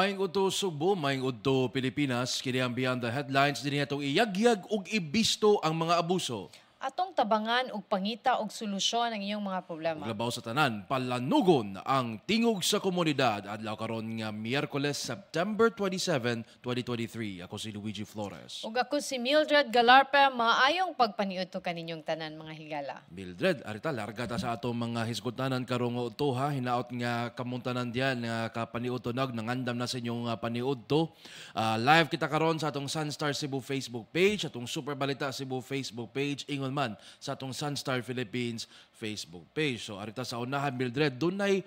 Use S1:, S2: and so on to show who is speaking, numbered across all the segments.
S1: Maing udto Subo, maing udto Pilipinas, kini ang Beyond the Headlines din itong iyagyag ug ibisto ang mga abuso
S2: atong tabangan og pangita og solusyon ang inyong mga problema.
S1: Labaw sa tanan, palanugon ang tingog sa komunidad adlaw karon nga Miyerkules, September 27, 2023. Ako si Luigi Flores.
S2: Ug ako si Mildred Galarpe. Maayong pagpaniudto kaninyong tanan mga higala.
S1: Mildred, arita larga ta sa atong mga hisgotanan karong utoha hinaot nga kamuntanan diyan nga kapaniudtonag nangandam na sa inyong ah, paniudto. Uh, ah, live kita karon sa atong Sunstar Cebu Facebook page, atong Super Balita Cebu Facebook page. Ingon channel man sa atong Sunstar Philippines Facebook page. So arita sa unahan Mildred, dunay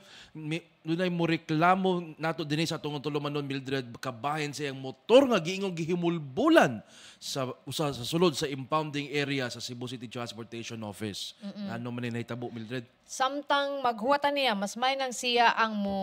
S1: dunay mo reklamo nato dinhi sa atong tuluman nun Mildred kabahin sa iyang motor nga giingong gihimulbulan sa usa sa sulod sa impounding area sa Cebu City Transportation Office. Mm-mm. Ano man nahitabo Mildred?
S2: Samtang maghuwatan niya mas may nang siya ang mo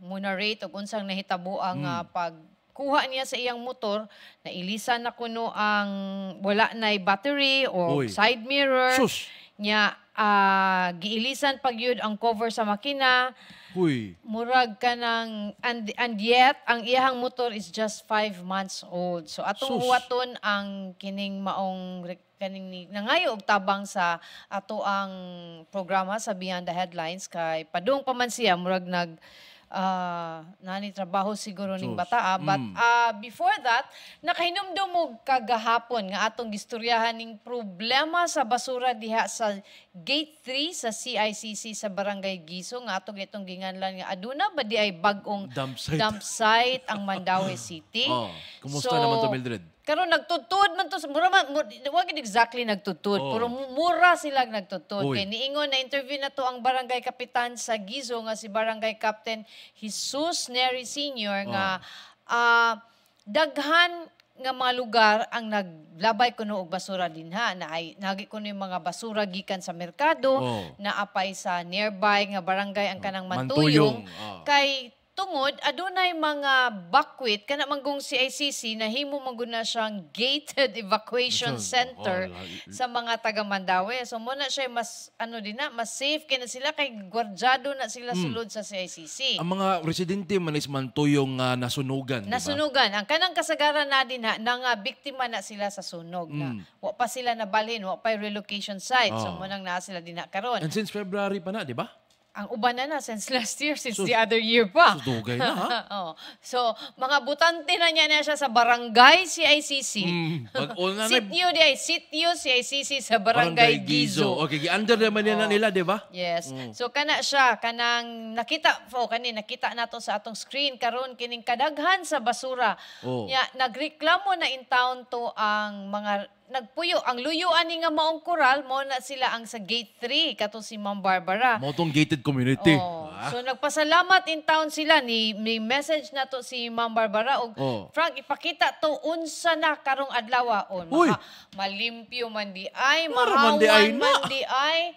S2: mo narrate og unsang nahitabo ang mm. uh, pag kuha niya sa iyang motor, nailisan na kuno ang wala na battery o Uy. side mirror. Sus. Niya, uh, giilisan pag yun ang cover sa makina. Uy. Murag ka ng, and, and yet, ang iyang motor is just five months old. So, atong Sus. huwaton ang kining maong kaning ni nangayo og tabang sa ato ang programa sa Beyond the Headlines kay padung paman siya murag nag uh, trabaho siguro ning bataa. Ah, but mm. uh, before that, nakahinumdumog kagahapon nga atong gistoryahan ning problema sa basura diha sa Gate 3 sa CICC sa Barangay Giso nga atong itong ginganlan nga aduna ba di ay bagong dump site, dump site ang Mandawi City. oh, kumusta so, naman to Mildred? Karon nagtutud man to mura man mur, wa gid exactly nagtutud oh. pero mura sila nagtutud Uy. kay eh, niingon na interview na to ang barangay kapitan sa Gizo nga si barangay captain Jesus Neri Senior nga oh. uh, daghan nga mga lugar ang naglabay kuno og basura dinha na ay nagi kuno yung mga basura gikan sa merkado oh. na apay sa nearby nga barangay ang kanang matuyong, mantuyong. Oh. kay tungod adunay mga bakwit kana manggong ICC na himo manguna siyang gated evacuation center sa mga taga Mandawi. So mo na siya mas ano din na mas safe kay na sila kay guardiado na sila mm. sulod mm. sa CICC. Ang
S1: mga residente man is man tuyong uh, nasunugan, Nasunugan.
S2: Diba? Ang kanang kasagaran na din ha nang uh, biktima na sila sa sunog mm. na wa pa sila nabalin, wa pa relocation site. Oh. So mo nang naa sila din ha karon. And
S1: since February pa na, di ba?
S2: ang uban na na since last year, since so, the other year pa. So, dugay na, ha? oh. So, mga butante na niya na siya sa barangay CICC. Mm, Mag-all na Sityo, na... di sityo CICC sa barangay, barangay Gizo.
S1: Gizo. Okay, under naman oh. na nila, di ba? Yes.
S2: Mm. So, kana siya, kanang nakita, oh, kanin, nakita na to sa atong screen, karon kining kadaghan sa basura. Oh. Nya, nagreklamo na in town to ang mga nagpuyo ang luyuan ni nga maong koral mo na sila ang sa gate 3 kato si Ma'am Barbara.
S1: Motong gated community. Oh. Ah. So
S2: nagpasalamat in town sila ni may message na to si Ma'am Barbara og oh. Frank ipakita to unsa na karong adlaw ah. on oh, maka, malimpyo man di ay, mahawan man di ay.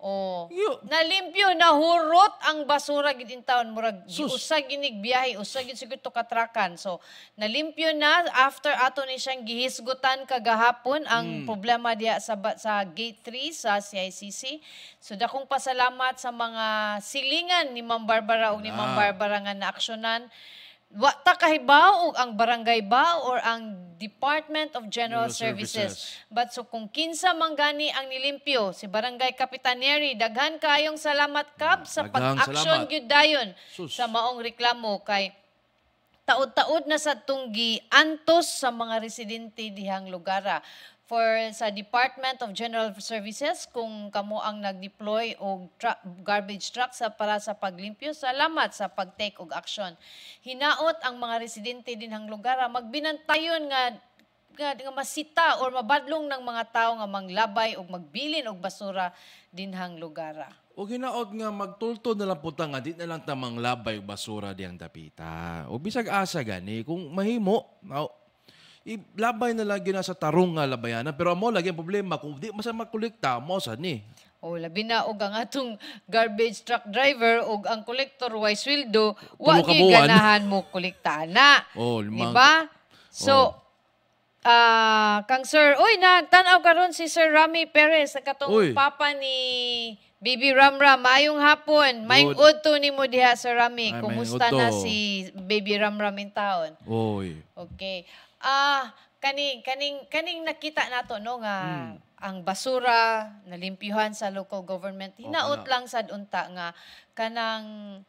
S2: Oh. You, nalimpyo na hurot ang basura gid in town murag giusa ginigbiyahe usag gid siguro katrakan. So nalimpyo na after ato ni siyang gihisgutan kagahapon ang mm. problema diha sa sa gate 3 sa CICC. So dakong pasalamat sa mga silingan ni Ma'am Barbara ug ni ah. Ma'am Barbara nga naaksyonan. Wata kahibaw o ang barangay ba or ang Department of General, General Services. Services. But so kung kinsa man ang nilimpyo si Barangay Kapitaneri, daghan kayong salamat kab sa pag action gyud dayon sa maong reklamo kay taud-taud na sa tunggi antos sa mga residente dihang lugara for sa Department of General Services kung kamo ang nag-deploy og truck, garbage truck sa para sa paglimpyo. Salamat sa pagtake og action. Hinaot ang mga residente dinhang lugar magbinantayon nga nga, nga masita or mabadlong ng mga tao nga manglabay og magbilin og basura dinhang lugar. O
S1: hinaot nga magtulto na lang puta nga di na lang tamang labay og basura diyang dapita. O bisag asa gani kung mahimo, I, labay na lagi na sa tarong nga labayanan. Pero amo lagi ang problema kung di masama kolekta, mo sa ni.
S2: O oh, labi na og ang atong garbage truck driver og ang collector wise sweldo, wa gyud ganahan mo kolekta na.
S3: Oh, di ba?
S2: Oh. So oh. uh, kang sir, oy na tan-aw karon si Sir Rami Perez nakatong papa ni Bibi Ramram, maayong hapon. Maayong udto ni mo diha, Sir Rami. Ay, Kumusta na si Baby Ramram in taon? Oy. Okay. Ah, kaning kaning kaning nakita nato no nga mm. ang basura nalimpyuhan sa local government hinaot oh, lang sad unta nga kanang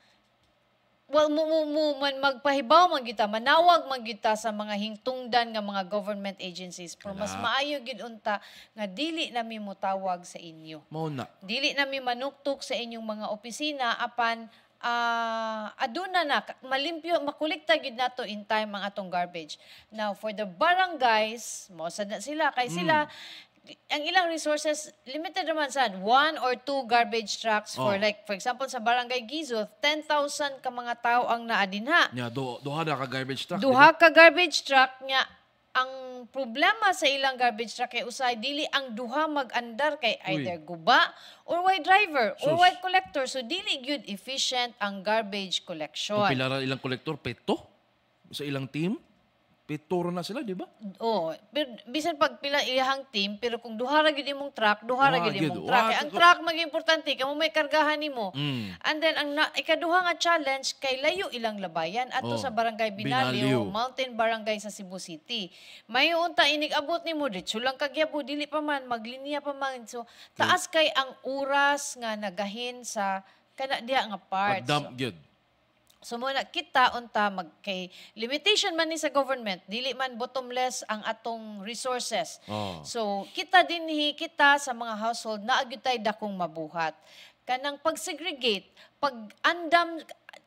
S2: well mo mo, mo man magpahibaw man kita manawag man kita sa mga hingtungdan nga mga government agencies pero mas maayo gid unta nga dili nami mo tawag sa inyo mao na dili nami manuktok sa inyong mga opisina apan uh, aduna na malimpyo makulikta gid nato in time ang atong garbage. Now for the barangays, mo sad na sila kay hmm. sila mm ang ilang resources, limited naman sa one or two garbage trucks for oh. like, for example, sa Barangay Gizo, 10,000 ka mga tao ang naadinha.
S1: Yeah, do, duha na ka garbage truck. Duha
S2: ka garbage truck nga ang problema sa ilang garbage truck kay usay dili ang duha magandar kay either Uy. guba or way driver Sus. or way collector so dili good efficient ang garbage collection. Kung
S1: pila ra ilang collector peto sa ilang team? Pituro na sila, di ba?
S2: Oo. pero bisan pag pila ihang team, pero kung duha ra gyud imong truck, duha ra gyud imong truck. ang truck maging importante, kamo may kargahan nimo. Mm. And then ang na, ikaduha nga challenge kay layo ilang labayan ato oh. sa Barangay Binalio, Mountain Barangay sa Cebu City. May unta inig abot nimo dito lang kagyabo dili pa man maglinya pa man. So taas kay ang oras nga nagahin sa kana diha nga parts. Pag-dump so, So muna kita unta mag kay limitation man ni sa government dili man bottomless ang atong resources. Oh. So kita dinhi kita sa mga household na agyutay dakong mabuhat. Kanang pag-segregate, pag-andam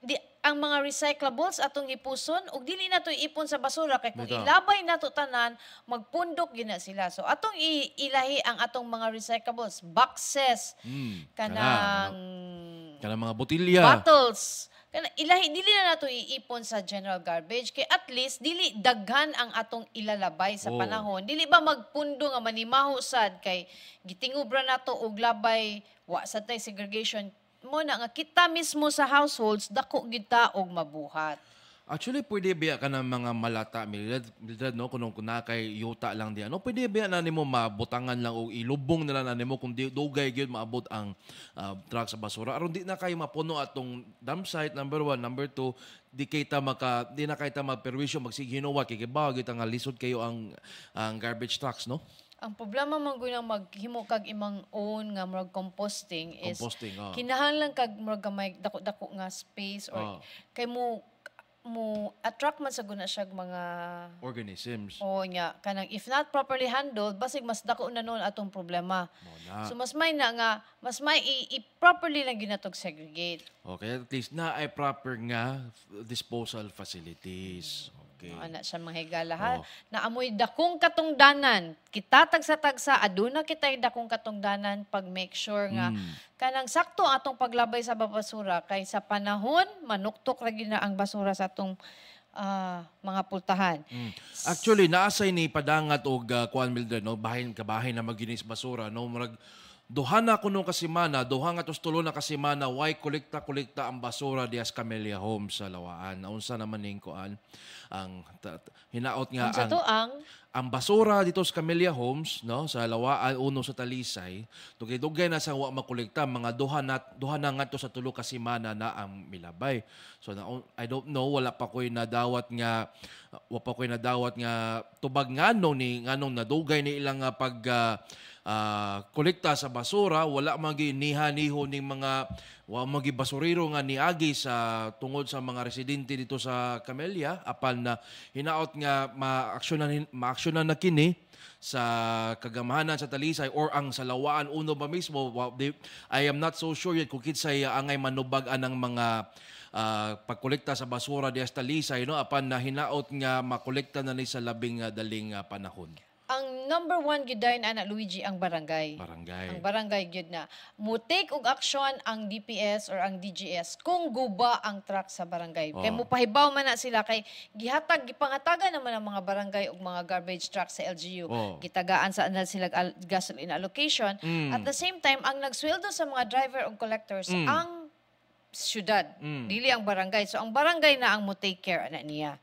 S2: di, ang mga recyclables atong ipuson ug dili na to ipon sa basura kay kung ilabay na to tanan magpundok na sila. So atong ilahi ang atong mga recyclables, boxes,
S3: mm. kanang
S1: kanang mga botilya,
S2: bottles ilahi dili na nato iipon sa general garbage kay at least dili daghan ang atong ilalabay sa oh. panahon dili ba magpundo nga manimaho sad kay gitingubra nato og labay wa sa tay segregation mo na nga kita mismo sa households dako gid ta og mabuhat Actually,
S1: pwede biya ka ng mga malata, milidad, milidad no? Kung kay yuta lang di ano. Pwede biya na nimo mabutangan lang o ilubong na lang nimo kung di, dugay gyud maabot ang uh, truck sa basura. Aron di na kayo mapuno atong dump site, number one. Number two, di kita maka di na kita magperwisyo magsige you know what kikibaw gyud lisod kayo ang ang garbage trucks no
S2: ang problema man gyud ang maghimo kag imong own nga murag composting is composting, oh. kinahanglan kag murag may dako-dako nga space or oh. kay mo mo attract man sa guna siya mga
S1: organisms.
S2: O nya kanang if not properly handled basig mas dako na noon atong problema.
S1: Muna. So mas
S2: may na nga mas may i-properly lang ginatog segregate.
S1: Okay, at least na ay proper nga disposal facilities. Mm. Okay. Oo, ano,
S2: na siya mahigalaha. Oh. Naamoy dakong katungdanan. Kita tagsa-tagsa, aduna kita dakong katungdanan pag make sure nga mm. kanang sakto atong paglabay sa basura kay sa panahon manuktok lagi na ang basura sa atong uh, mga pultahan. Mm.
S1: Actually, naasay ni padangat og uh, Kuan Mildred no bahin ka bahin na maginis basura no murag na kuno kasimana, duha nga tustulo na kasimana, why kolekta-kolekta ang basura dias Camellia Homes sa Lawaan. Naunsa naman ning kuan ang hinaot nga ang, ang ang basura dito sa Camellia Homes no sa Lawaan uno sa Talisay dugay-dugay na sa wa makolekta mga duha na duha na ngadto sa tulo ka semana na ang milabay. So na, I don't know wala pa koy nadawat nga wa pa koy nadawat nga tubag ngano ni nganong nadugay ni ilang pag uh, uh, kolekta sa basura, wala magi nihaniho ning mga wa magi basurero nga niagi sa tungod sa mga residente dito sa Camelia apan na hinaot nga maaksyonan maaksyonan na kini sa kagamahanan sa Talisay or ang salawaan uno ba mismo I am not so sure yet kung kinsay angay manubag anang mga uh, pagkolekta sa basura di sa Talisay no apan na hinaot nga makolekta na ni sa labing uh, daling uh, panahon
S2: ang number one gyud ana Luigi ang barangay. Barangay. Ang barangay gyud na mo take og action ang DPS or ang DGS kung guba ang truck sa barangay. Oh. Kay mo pahibaw man na sila kay gihatag gipangatagan naman ang mga barangay og mga garbage truck sa LGU. Oh. Gitagaan sa anal sila gasoline allocation. Mm. At the same time ang nagsweldo sa mga driver og collectors mm. ang syudad, mm. dili ang barangay. So ang barangay na ang mo take care ana niya.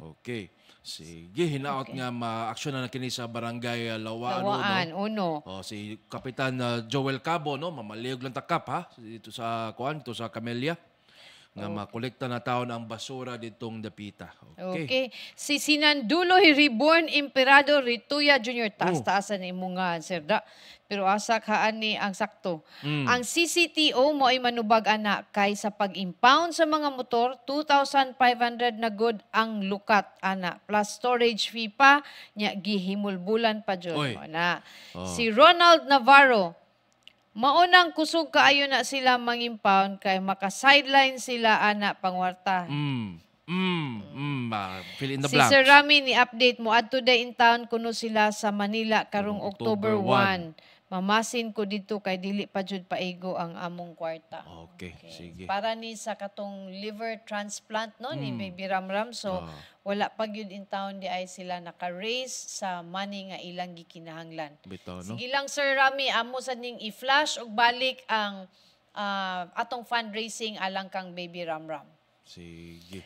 S1: Okay. Sige, hinaot okay. nga maaksyon na kini sa barangay Lawaan. Ah, Lawaan, uno. No? Oh, o, si Kapitan uh, Joel Cabo, no? mamaliog lang takap ha, dito sa Kuan, dito sa Camellia nga okay. Oh. makolekta na taon ang basura ditong dapita. Okay. okay.
S2: Si Sinandulo Reborn Imperado Rituya Jr. Oh. Taas-taasan oh. ni Munga, Sir Da. Pero asa kaan ni ang sakto. Mm. Ang CCTO mo ay manubag ana kay sa pag-impound sa mga motor, 2,500 na good ang lukat ana. Plus storage fee pa, nya gihimulbulan pa dyan. Na. Oh. Si Ronald Navarro, Maunang kusog kaayo na sila mangimpound kay maka-sideline sila ana pangwarta.
S3: Mm. Mm,
S1: mm, uh, fill in the si Sir
S2: Rami, ni-update mo. At today in town, kuno sila sa Manila karong October, October 1. 1 mamasin ko dito kay dili pa jud paigo ang among kwarta.
S1: Okay, okay. sige. Para
S2: ni sa katong liver transplant no mm. ni hmm. Baby Ramram so oh. wala pa gyud in town di ay sila naka-raise sa money nga ilang gikinahanglan. Bitaw, no? Sige lang Sir Rami amo sa ning i-flash og balik ang uh, atong fundraising alang kang Baby Ramram. Sige.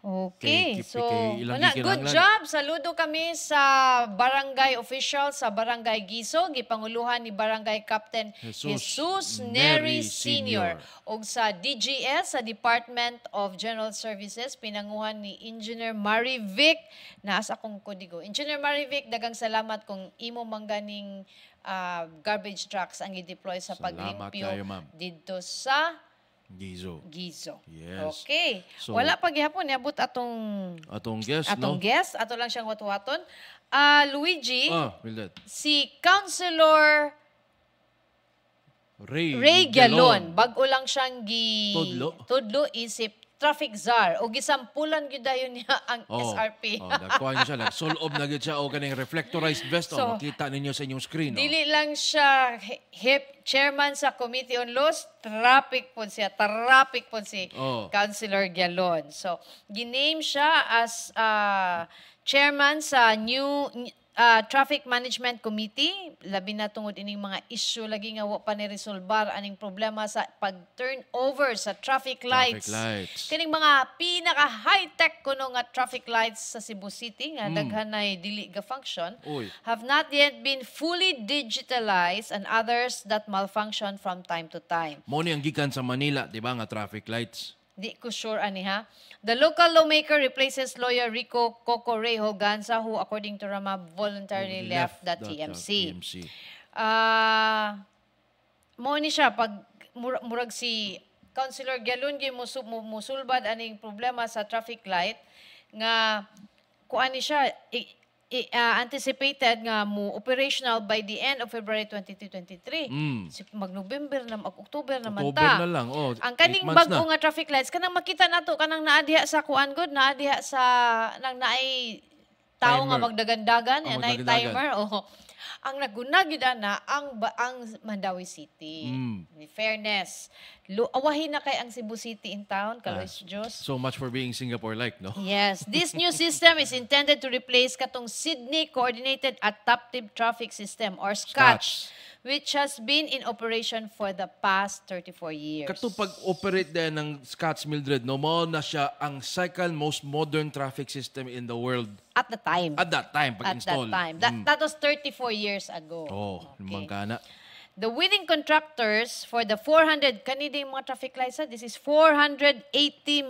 S2: Okay, so wala, good job. Saludo kami sa barangay official sa Barangay Giso, gipanguluhan ni Barangay Captain Jesus, Jesus Neri Senior ug sa DGS sa Department of General Services pinanguhan ni Engineer Marivic Vic naas akong kodigo. Engineer Marivic, Vic, dagang salamat kung imo mangganing uh, garbage trucks ang i-deploy sa paglimpyo dito sa Gizo. Gizo.
S1: Yes. Okay. So, Wala pa
S2: gihapon abot atong
S1: atong guest, atong no?
S2: guest, ato lang siyang watuwaton. Uh, ah, Luigi. Ah, Mildred. Si Councilor
S3: Ray, Ray Galon.
S2: Galon. Bago lang siyang gi... Tudlo. Tudlo isip traffic czar o gisampulan gyud dayon niya ang oh, SRP. oh,
S1: dagkuan siya lang. Sulob na gyud siya og kaning reflectorized vest so, oh, makita ninyo sa inyong screen. Oh. Dili
S2: lang siya hip chairman sa Committee on Laws, traffic po siya, traffic po si oh. Councilor Gialon. So, giname siya as uh, chairman sa new uh, Traffic Management Committee, labi na tungod ining mga issue lagi nga wa pa ni resolbar aning problema sa pag-turnover sa traffic lights. Traffic lights. Kining mga pinaka high-tech kuno nga traffic lights sa Cebu City nga mm. daghan dili ga function Uy. have not yet been fully digitalized and others that malfunction from time to time.
S1: Mo ni ang gikan sa Manila, di ba nga traffic lights?
S2: Di ko sure ani ha. The local lawmaker replaces lawyer Rico Coco Cocorejo Gansa who according to Rama voluntarily oh, left, left the TMC. TMC. Uh, ah, mo ni siya pag murag, murag si Councilor Galun gyud musul, musulbad aning problema sa traffic light nga kuan ni siya uh, anticipated nga mo operational by the end of February 2023. Mm. mag-November na mag-October naman October ta. October na
S1: lang. Oh, Ang kaning bago nga
S2: traffic lights kanang makita nato kanang naadiha sa kuan good naadiha sa nang naay tao timer. nga magdagandagan oh, magdagandagan. timer oh. Ang naguna gid ana ang ang Mandawi City. Mm. Fairness. Lu awahin na kay ang Cebu City in town kaloy ah. Dios.
S1: So much for being Singapore like, no?
S2: Yes. This new system is intended to replace katong Sydney Coordinated Adaptive Traffic System or SCATS which has been in operation for the past 34 years.
S1: Katong pag-operate din ng Scotts Mildred, no, mo na siya ang second most modern traffic system in the world. At the time. At that time, pag-install. At that time. That, mm. that
S2: was 34 years ago.
S1: Oh, okay. kana.
S2: The winning contractors for the 400 Canadian mga traffic lights, ah? this is 480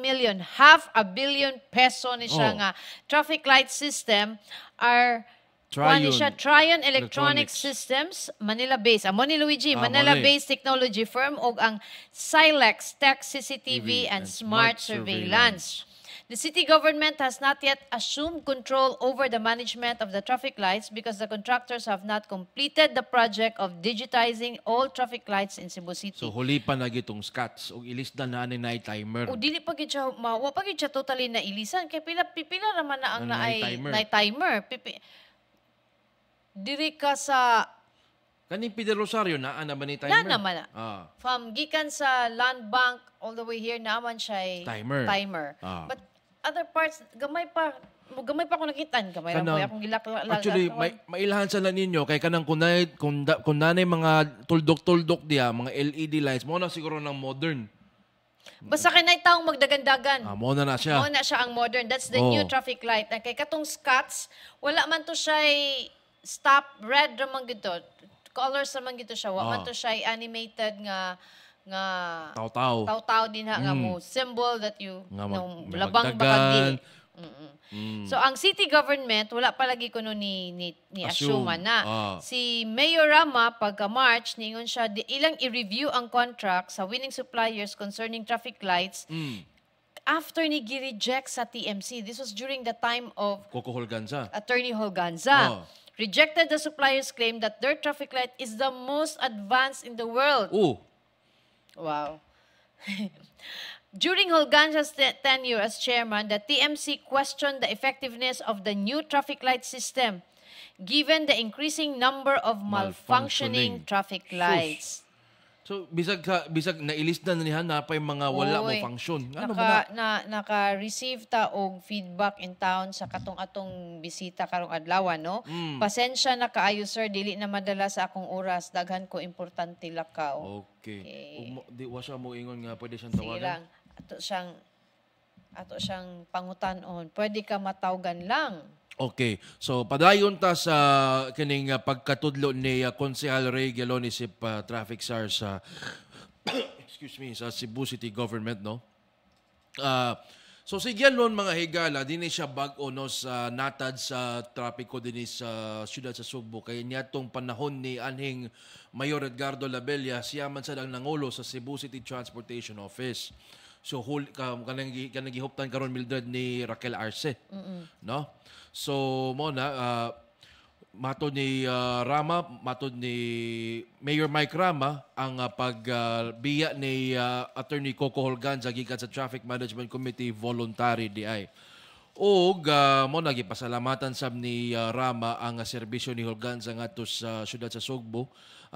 S2: million, half a billion peso ni siya oh. nga traffic light system are Tryon. Ano siya, Trion Electronic Electronics. Systems, Manila-based. Amo ah, ni Luigi, Ah, Manila-based technology firm og ang Silex Tech CCTV and, Smart, Surveillance. The city government has not yet assumed control over the management of the traffic lights because the contractors have not completed the project of digitizing all traffic lights in Cebu City. So
S1: huli pa na gitong scats o ilisda na ni night timer. O
S2: dili pa gid siya mawa pa gid siya totally na ilisan kay pila pipila ra na ang Ang naay night timer. night timer. Pipi, diri ka sa
S1: Kaning Peter Rosario na ana ba ni timer? Na naman na. Ah.
S2: From gikan sa land bank all the way here naman siya timer. Timer. Ah. But other parts gamay pa gamay pa ko nakitan gamay ra ko akong gilak actually may
S1: mailahan sa na ninyo kay kanang kunay kun kun nanay mga tuldok-tuldok diya mga LED lights mo na siguro ng modern
S2: Basta kanay taong magdagandagan. Ah, muna na siya. Muna siya ang modern. That's the oh. new traffic light. Kay katong Scots, wala man to siya stop red ra man gito colors ra man gito siya wa man ah. to siya animated nga nga taw-taw taw-taw din ha mm. nga mo symbol that you nga mag, no, labang bakagi
S3: Mm So ang
S2: city government wala palagi kuno ni ni, ni assume, na ah. si Mayor Rama pagka March ningon siya di ilang i-review ang contract sa winning suppliers concerning traffic lights mm after ni gi-reject sa TMC, this was during the time of
S1: Coco Holganza.
S2: Attorney Holganza. Oh. rejected the supplier's claim that their traffic light is the most advanced in the world. Ooh. Wow. During Holganza's tenure as chairman, the TMC questioned the effectiveness of the new traffic light system, given the increasing number of malfunctioning, malfunctioning. traffic lights.
S1: So bisag ka, bisag nailis na nihan na pa yung mga wala Oy, mo function. Ano naka, ba
S2: na? na naka-receive ta og feedback in town sa katong atong bisita karong adlaw no. Mm. Pasensya na kaayo sir dili na madala sa akong oras daghan ko importante lakaw.
S1: Okay. okay. Um, di wa siya mo ingon nga pwede siyang tawagan. Silang
S2: ato siyang ato siyang pangutan-on. Pwede ka matawgan lang.
S1: Okay. So padayon ta sa kining ah, pagkatudlo ni uh, ah, Konsehal Ray Gelon isip uh, ah, traffic SAR sa
S2: excuse me
S1: sa Cebu City government no. Uh, So si Gianlon mga higala, din siya bag-o no, sa natad sa trapiko din sa siyudad sa Subo. Kaya niya tong panahon ni Anhing Mayor Edgardo Labella, siya man sa nangulo sa Cebu City Transportation Office. So hul ka kanang kanang gihuptan karon Mildred ni Raquel Arce. Mm-mm. No? So mo na uh, mato ni uh, Rama, mato ni Mayor Mike Rama, ang uh, pagbiya uh, ni uh, Attorney Coco Holgan sa gikan sa Traffic Management Committee voluntary DI. O uh, mo nagipasalamatan sab ni uh, Rama ang uh, serbisyo ni Holgan sa ngadto sa uh, syudad sa Sugbo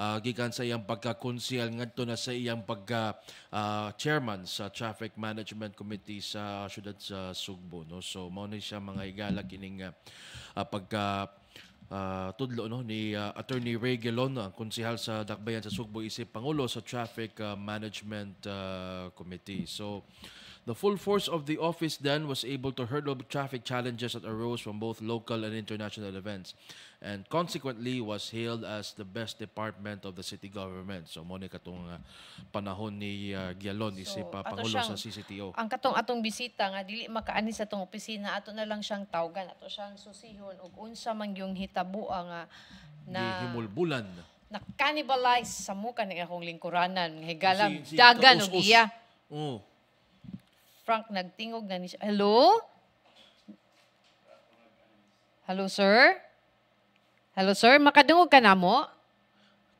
S1: uh, gikan sa iyang pagkakonsyal ngadto na sa iyang pagka uh, chairman sa Traffic Management Committee sa syudad sa Sugbo no. So mo ni siya mga higala kining uh, pagka uh, tudlo no, ni uh, Attorney Ray Gelon, ang konsehal sa Dakbayan sa Sugbo, isip Pangulo sa Traffic uh, Management uh, Committee. So, The full force of the office then was able to hurdle traffic challenges that arose from both local and international events and consequently was hailed as the best department of the city government. So Monica, ni uh, panahon ni uh, Gialon so, isip pangulo siyang, sa CCTO. Ang
S2: katong atong bisita nga dili makaani sa tong opisina ato na lang siyang tawagan, ato siyang susihon ug unsa man yung hitabua nga na
S1: himulbulan
S2: na cannibalize sa muka ni akong lingkuranan higalang si, si, dagan og iya. Oh. Frank nagtingog na ni siya. Hello? Hello, sir? Hello, sir? Makadungog ka na mo?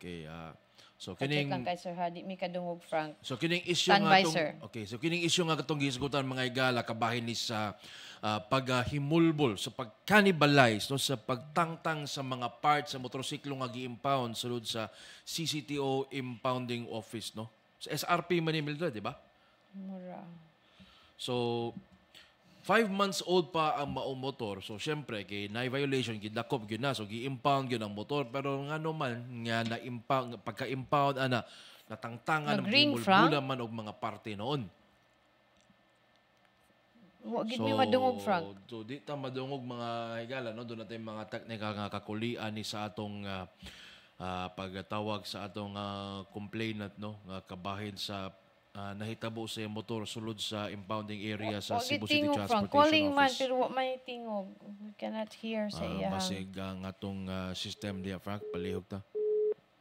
S1: Okay, ah. Uh, so ah, kining Okay,
S2: kay Sir Hadi mi kadungog Frank.
S1: So kining issue Stand nga by, tong, sir. Okay, so kining issue nga katong gisgutan mga igala kabahin ni sa uh, paghimulbol uh, sa pagcannibalize no sa pagtangtang sa mga parts sa motorsiklo nga gi-impound sulod sa CCTO impounding office no. Sa SRP Manila, di ba?
S2: Mura.
S1: So, five months old pa ang maong motor. So, syempre, kay na violation, gidakop yun na. So, gi-impound yun ang motor. Pero nga naman, nga na-impound, pagka-impound, ana, natangtangan ng bumulbula man og mga parte noon.
S3: Huwag so, may madungog, Frank.
S1: So, di ta madungog mga higala, no? Doon natin mga teknika nga kakulian ni sa atong uh, uh, pagtawag sa atong uh, complainant, no? Nga kabahin sa uh, nahitabo sa motor sulod sa impounding area sa Cebu City Transportation Frank. Calling man,
S2: pero wa may tingog. We cannot hear sa uh, ah, iya. Masig
S1: ang atong uh, system diya, Frank. Palihog ta.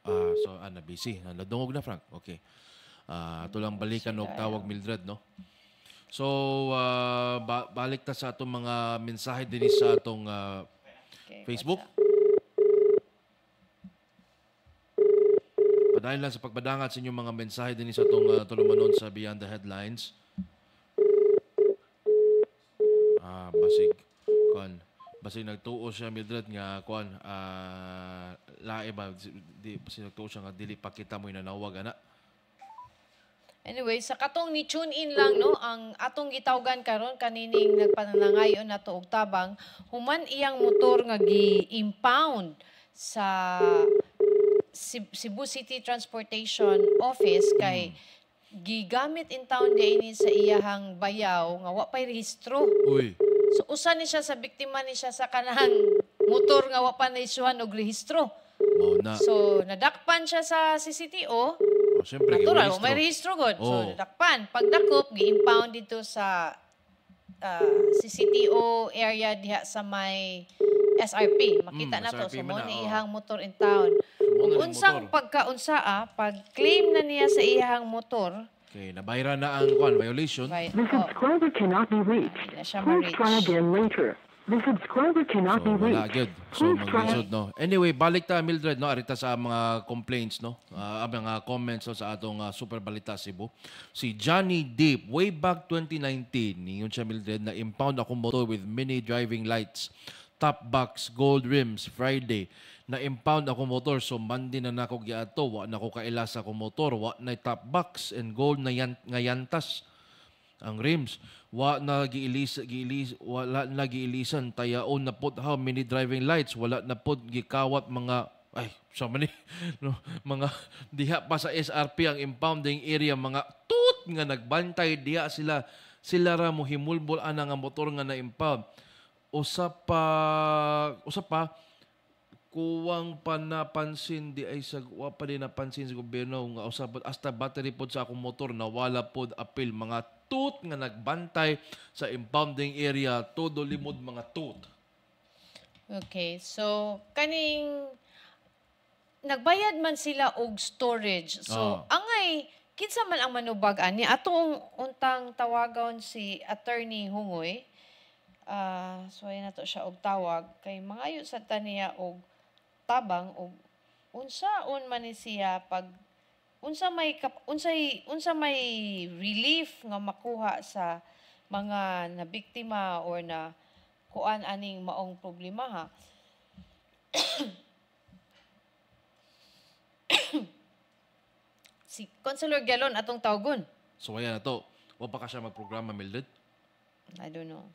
S1: Uh, so, ah, na-busy. Nadungog na, Frank. Okay. Uh, ito lang balikan og tawag, Mildred, no? So, uh, ba- balik ta sa atong mga mensahe din sa atong uh, okay, Facebook. dahil lang sa pagbadangat sa inyong mga mensahe din sa itong uh, ah, tulumanon sa Beyond the Headlines. Ah, basig. Kuan. Basig nagtuo siya Mildred, nga kuan ah lae ba di basig nagtuo siya nga dili pa kita mo inanawag ana.
S2: Anyway, sa katong ni tune in lang no ang atong gitawgan karon kanining nagpananangayon nato og tabang human iyang motor nga gi-impound sa Cebu City Transportation Office kay hmm. gigamit in town din sa iyahang bayaw nga wa pay rehistro. Uy. So usa ni siya sa biktima ni siya sa kanang motor nga wa pa naisuhan og rehistro. na. So nadakpan siya sa CCTO. Oh,
S1: syempre Natural, may
S2: rehistro gud. Oh. So nadakpan. Pagdakop giimpound dito sa uh, si CTO area diha sa may SRP. Makita mm, na SRP to. So, mo na ihang motor in town.
S3: Kung unsang
S2: pagkaunsaa, ah, pag-claim na niya sa ihang motor,
S3: Okay,
S1: nabayra na ang kwan, violation.
S3: Right. The This oh. subscriber cannot be reached. Please try again later. The subscriber cannot so, be reached. Wala, good. So, maglisod, no?
S1: Anyway, balik ta, Mildred, no? Arita sa mga complaints, no? Uh, mga comments no? sa atong uh, ah, Super Balita Cebu. Si Johnny Deep, way back 2019, yun siya, Mildred, na impound akong motor with mini driving lights, top box, gold rims, Friday. Na impound akong motor, so mandi na nako giato, wa nako kaila sa akong motor, wa na top box and gold na yan, nga yantas ang rims wa na giilis giilis wala na giilisan tayaon na pod how many driving lights wala na pod gikawat mga ay sa mani no mga diha pa sa SRP ang impounding area mga tut nga nagbantay diha sila sila ra mo himulbol ana motor nga na impound usa pa usa pa kuwang panapansin di ay sagwa pa din napansin sa gobyerno nga usab hasta battery pod sa akong motor nawala pod apil mga tut nga nagbantay sa impounding area todo limod mga tut.
S2: Okay, so kaning nagbayad man sila og storage. So ah. angay kinsa man ang manubag ani atong untang tawagon si attorney Hungoy. Uh, ah, so na to siya og tawag kay mangayo sa taniya og tabang og unsaon man ni siya pag unsa may kap, unsay unsa may relief nga makuha sa mga nabiktima or na kuan aning maong problema ha. si Consular Galon atong tawgon.
S1: So ayan na to. Wa pa ka siya magprograma, Mildred?
S2: I don't know.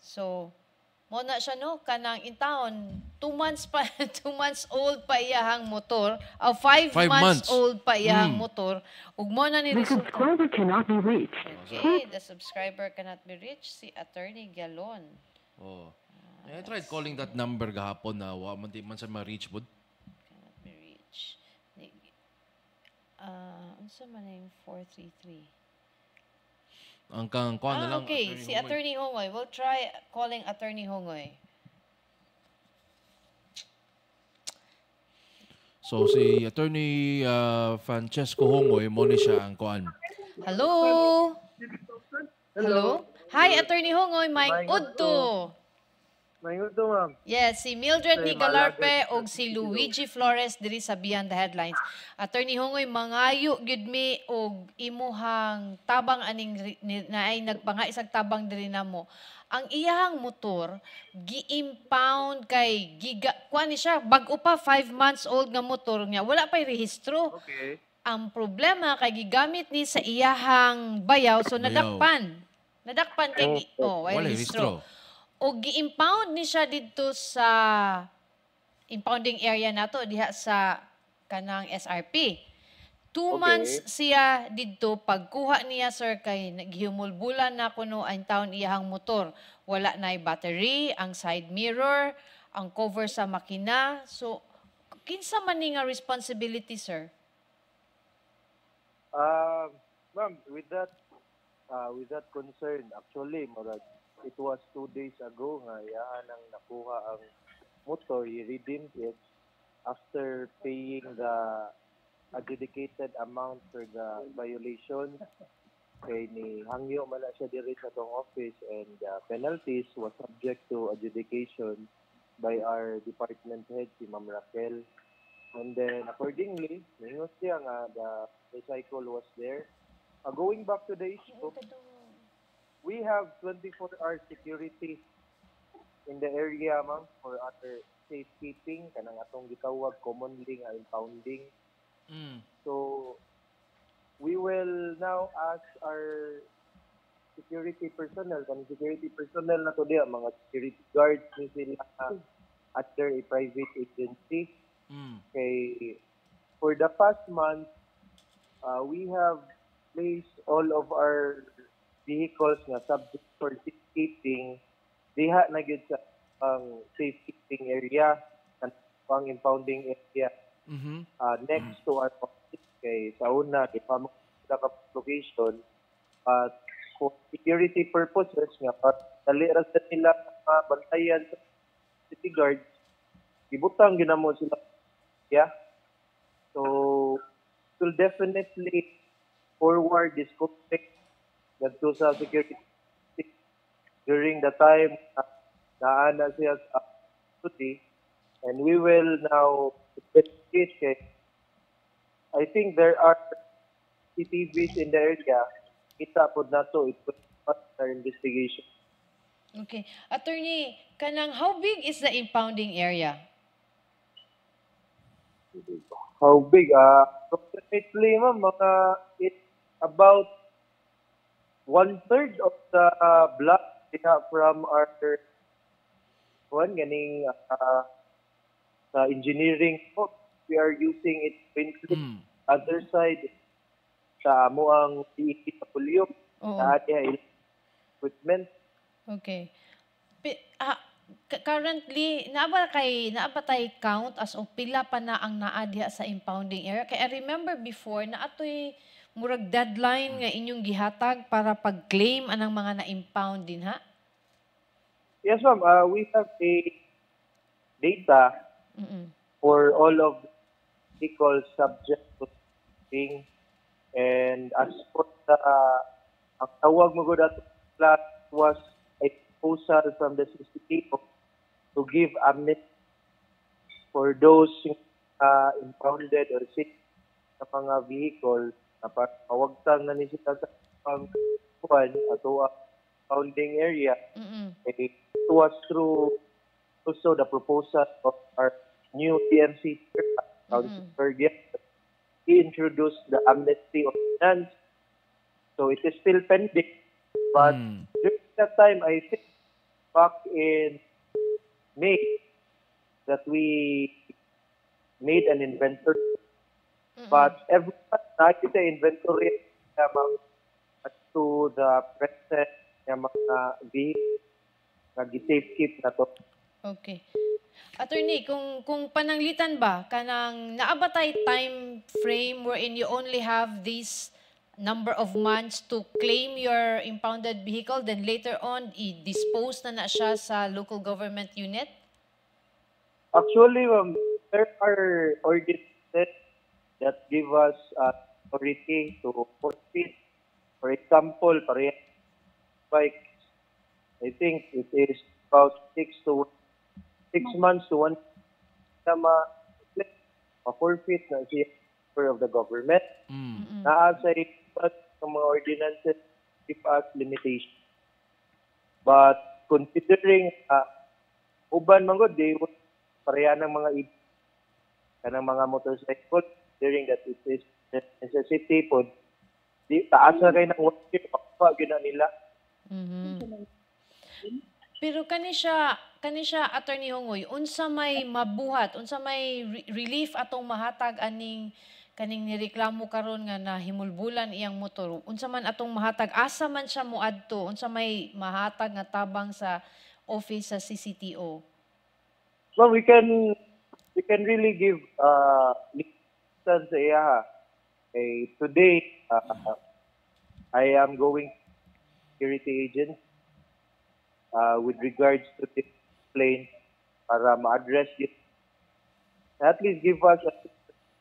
S2: So, mo na siya no, kanang in town, two months pa, two months old pa iyahang motor, o uh, ah, five, five months, months, old pa iyahang mm. motor, ug mo na ni The subscriber
S3: cannot be reached. Okay,
S2: the subscriber cannot be reached, si Attorney Galon.
S1: Oh. I tried calling that number gahapon na wa man di man sa ma-reach bud.
S2: Cannot be reached. Ah, uh, unsa man 433?
S1: Hanggang ko ano ah, lang. Okay, Attorney si Hongoy. Attorney
S2: Hongoy. We'll try calling Attorney Hongoy.
S1: So si Attorney uh, Francesco Hongoy mo ni siya ang kuan.
S3: Hello.
S2: Hello. Hi Attorney Hongoy, Mike Udto. Mayuto, ma'am. Yes, si Mildred Ni Nigalarpe o si Luigi Flores diri sa Beyond the Headlines. Attorney Hungoy, mangayo gyud me, og imuhang tabang aning naay nagpanga isang tabang diri na mo. Ang iyang motor gi-impound kay giga kuan siya bag-o pa 5 months old nga motor niya. Wala pay rehistro. Okay. Ang problema kay gigamit ni sa iyahang bayaw so nadakpan. Nadakpan kay oh, oh, wala rehistro. rehistro o gi-impound ni siya dito sa impounding area nato diha sa kanang SRP. Two okay. months siya dito pagkuha niya sir kay naghimulbulan na kuno ang taon iyahang motor. Wala nay battery, ang side mirror, ang cover sa makina. So kinsa man nga responsibility sir?
S4: Uh, ma'am, with that uh, with that concern actually murag it was two days ago nga, yaan ang nakuha ang motor, he redeemed it after paying the adjudicated amount for the violation. Kay ni Hangyo man siya diri sa tong office and the uh, penalties was subject to adjudication by our department head, si Ma'am Raquel. And then accordingly, ningos siya nga, the, recycle was there. Uh, going back to the issue, We have 24-hour security in the area, ma'am, for other safekeeping. Kanang atong gitawag commonly nga impounding. Mm. So, we will now ask our security personnel, kanang security personnel na to diya, mga security guards ni sila at their private agency. Mm. Kay, for the past month, uh, we have placed all of our vehicles nga subject for safekeeping diha na gyud sa ang um, safekeeping area and pang impounding area. Mm-hmm. Uh, next mm-hmm. to our office kay sa una di pa mo location at for security purposes nga at dali ra sa nila mga bantayan sa city guards gibutang ginamo sila yeah so will definitely forward this conflict that social security during the time na naana siya sa duty and we will now investigate I think there are CCTVs in the area. Kita po na to. It will start our investigation.
S2: Okay. Attorney, kanang how big is the impounding area?
S4: How big? Uh, approximately, ma'am, mga it's about one third of the uh, blood yeah, from our one ganing uh, sa engineering po, we are using it to include mm. other side sa amo ang PEW sa ating equipment.
S2: Okay. P- ah, currently naaba kay naabatay count as o pila pa na ang naadya sa impounding area kay I remember before na atoy Murag deadline nga inyong gihatag para pag-claim anang mga na-impound din
S3: ha?
S4: Yes ma'am, uh, we have a data
S3: Mm-mm. for all
S4: of the subject to thing and as for the uh, ang tawag mo good that was a proposal from the CCP to give amnesty for those uh, impounded or sick sa mga vehicle dapat mawagtang na ni sila sa pangkuhan ato ang ah, founding area mm-hmm. it was through also the proposal of our new TMC Councilor mm-hmm. he introduced the amnesty ordinance so it is still pending but mm. during that time I think back in May that we made an inventory Mm-hmm. But every nakita inventory ng to the present ng mga vehicle na gi na to. Okay.
S2: Attorney, kung kung pananglitan ba kanang naabatay time frame wherein you only have this number of months to claim your impounded vehicle then later on i-dispose na na siya sa local government unit?
S4: Actually, um, there are ordinances that give us uh, authority to proceed. For example, parehas bike, I think it is about six to six months to one na ma-forfeit na si siya of the government. Mm. Naasa ipat sa mga ordinances if us limitation. But considering uh, uban man gud they pareha ng mga kanang mga motorcycle considering that it is necessity po, di, taas na kayo ng worship, pagpag na nila.
S3: Mm-hmm.
S2: Pero kani siya, kani siya attorney Hongoy, unsa may mabuhat, unsa may re relief atong mahatag aning kaning nireklamo karon nga na nahimulbulan iyang motor. Unsa man atong mahatag, asa man siya moadto, unsa may mahatag nga tabang sa office sa CCTO.
S4: Well, we can we can really give uh, instance, eh, uh, eh, today, uh, I am going security agent uh, ah, with regards to this plane para ma-address you. At least give us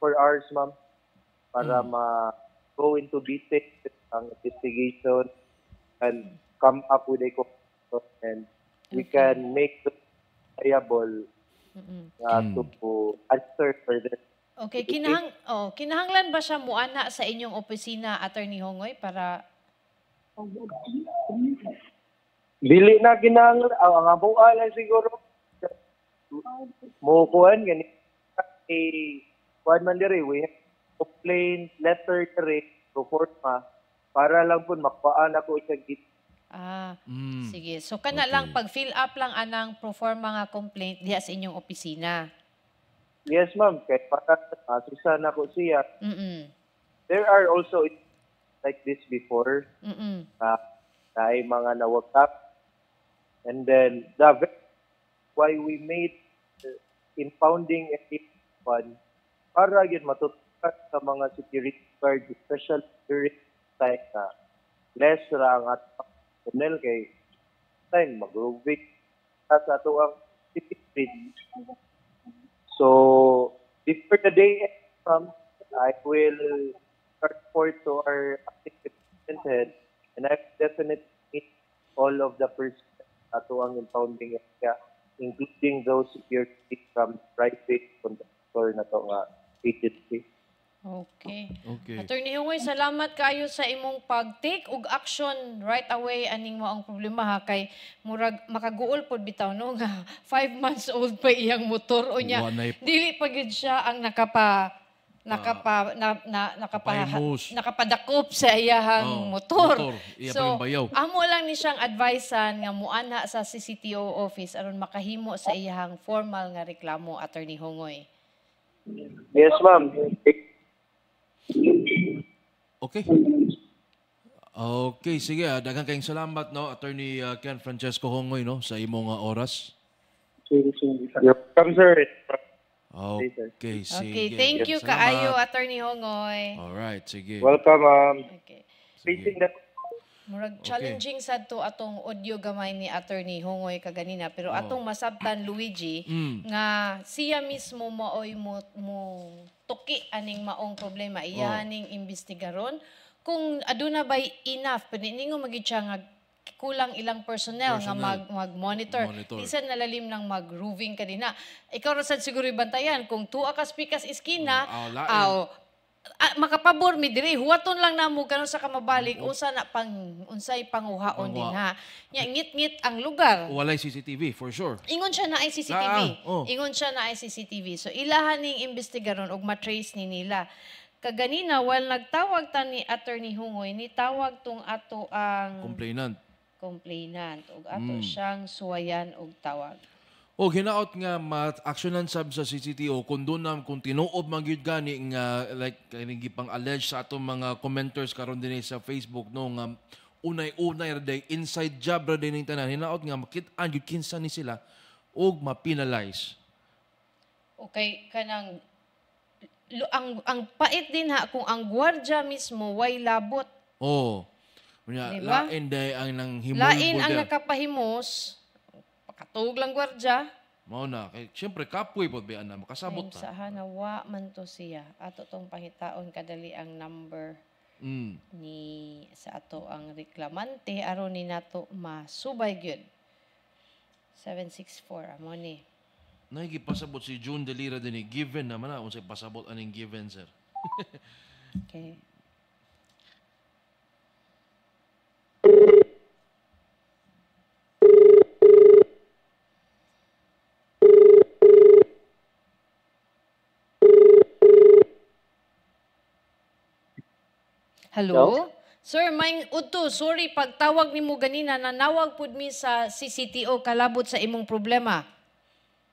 S4: four hours, ma'am, para mm. ma-go into details ang investigation and come up with a conclusion and we can make the liable uh, mm to hmm. answer further
S2: Okay, kinahang oh, kinahanglan ba siya muana sa inyong opisina Attorney Hongoy para
S4: Dili na kinahanglan ang oh, siguro. Mo kuan gani eh kuan man diri we complaint letter diri to forma para lang pun mapaan ako sa git Ah, mm. sige. So kana okay. lang pag
S2: fill up lang anang pro forma nga complaint diha sa inyong opisina.
S4: Yes, ma'am. Kaya para uh, ah, Susana ko siya. Mm-mm. There are also like this before. Mm-mm. Uh, ah, na ay mga nawagtap. And then, the why we made uh, in founding a fund para yun matutukan sa mga security guard, special security time na less lang at tunnel kay time mag-rubik sa ato ang security So before the day comes, I will start forth to our assistant head and I definitely meet all of the persons ato ang impounding area, including those security from private contractor na to nga agency.
S3: Okay.
S4: Okay.
S2: Attorney Hungoy, salamat kayo sa imong pag-take ug action right away aning mo ang problema ha kay murag makaguol pod bitaw no nga 5 months old pa iyang motor o niya. Wanay... Dili pa gid siya ang nakapa nakapa na, na nakapa Paimos. nakapadakop sa iyahang oh, motor. motor. Iya so, amo lang ni siyang advisean nga muanha sa CCTO office aron makahimo sa iyahang formal nga reklamo attorney
S4: Hongoy. Yes ma'am.
S1: Okay. Okay, sige. ah, Daghang kayong salamat, no, Attorney ah, Ken Francesco Hongoy, no, sa imong ah, oras.
S4: Yep. Come, sir.
S1: Okay, sige. Okay, thank you kaayo,
S2: Attorney Hongoy. All
S1: right, sige. Welcome,
S4: ma'am. Um, okay.
S2: Murag challenging sad to atong audio gamay ni Attorney Hongoy kaganina pero oh. atong masabtan Luigi mm. nga siya mismo maoy mo mo tuki aning maong problema iyaning oh. ning investigaron kung aduna bay enough pwede ningo magitsa nga kulang ilang personnel, personnel. nga mag, mag-monitor. Monitor. nalalim ng mag roving kadina din na. Ikaw rasad siguro ibantayan kung tuwa ka pikas iskina, mm, aw, Ah, makapabor mi diri huwaton lang namo karon sa kamabalik mm-hmm. usa na pang unsay panguhaon din ha nya ngit-ngit ang lugar
S1: walay CCTV for sure
S2: ingon siya na ay CCTV ah, oh. ingon siya na ay CCTV so ilahan ning imbestigaron og matrace ni nila kaganina while nagtawag ta ni attorney Hungoy ni tawag tong ato ang complainant complainant og ato mm. siyang suwayan og tawag
S1: o oh, hinaot nga ma actionan sab sa CCTO oh, kun doon na kung tinuob man gani nga like kanigi pang allege sa atong mga commenters karon dinhi eh sa Facebook no nga unay-unay ra day inside job ra din tanan hinaot nga makit-an gyud kinsa ni sila og mapinalize.
S2: Okay kanang ang ang pait din ha kung ang gwardiya mismo way labot.
S1: Oh. Diba? Lain day ang nang himong Lain ang
S2: nakapahimos Makatug lang gwardya.
S1: Mao na kay siyempre kapoy pod bian na
S3: makasabot ta. Sa
S2: hanawa man to siya ato tong pahitaon kadali ang number mm. ni sa ato ang reklamante aron ni nato masubay gyud. 764 amo ni.
S1: Nay pasabot si June Delira dinhi eh. given naman na unsay pasabot aning given sir.
S3: okay.
S5: Hello? Hello?
S2: Sir, may uto, sorry, pagtawag ni mo ganina, nanawag po mi sa CCTO, kalabot sa imong problema.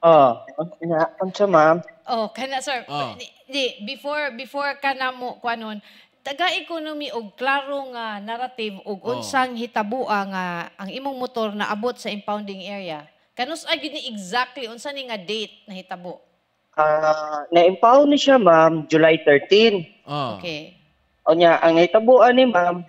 S5: Oh, ah, na, unsa ma'am?
S2: Oh, kana sir. Oh. Ah. Di, di, before before ka na mo kuanon, taga-ekonomi og klaro nga narrative og oh. unsang hitabua nga ang imong motor na abot sa impounding area. Kanus ay ni exactly unsa ni nga date na hitabo?
S5: Ah, uh, na-impound ni siya, ma'am, July 13. Oh. Ah. Okay. O niya, ang hitabuan ni ma'am,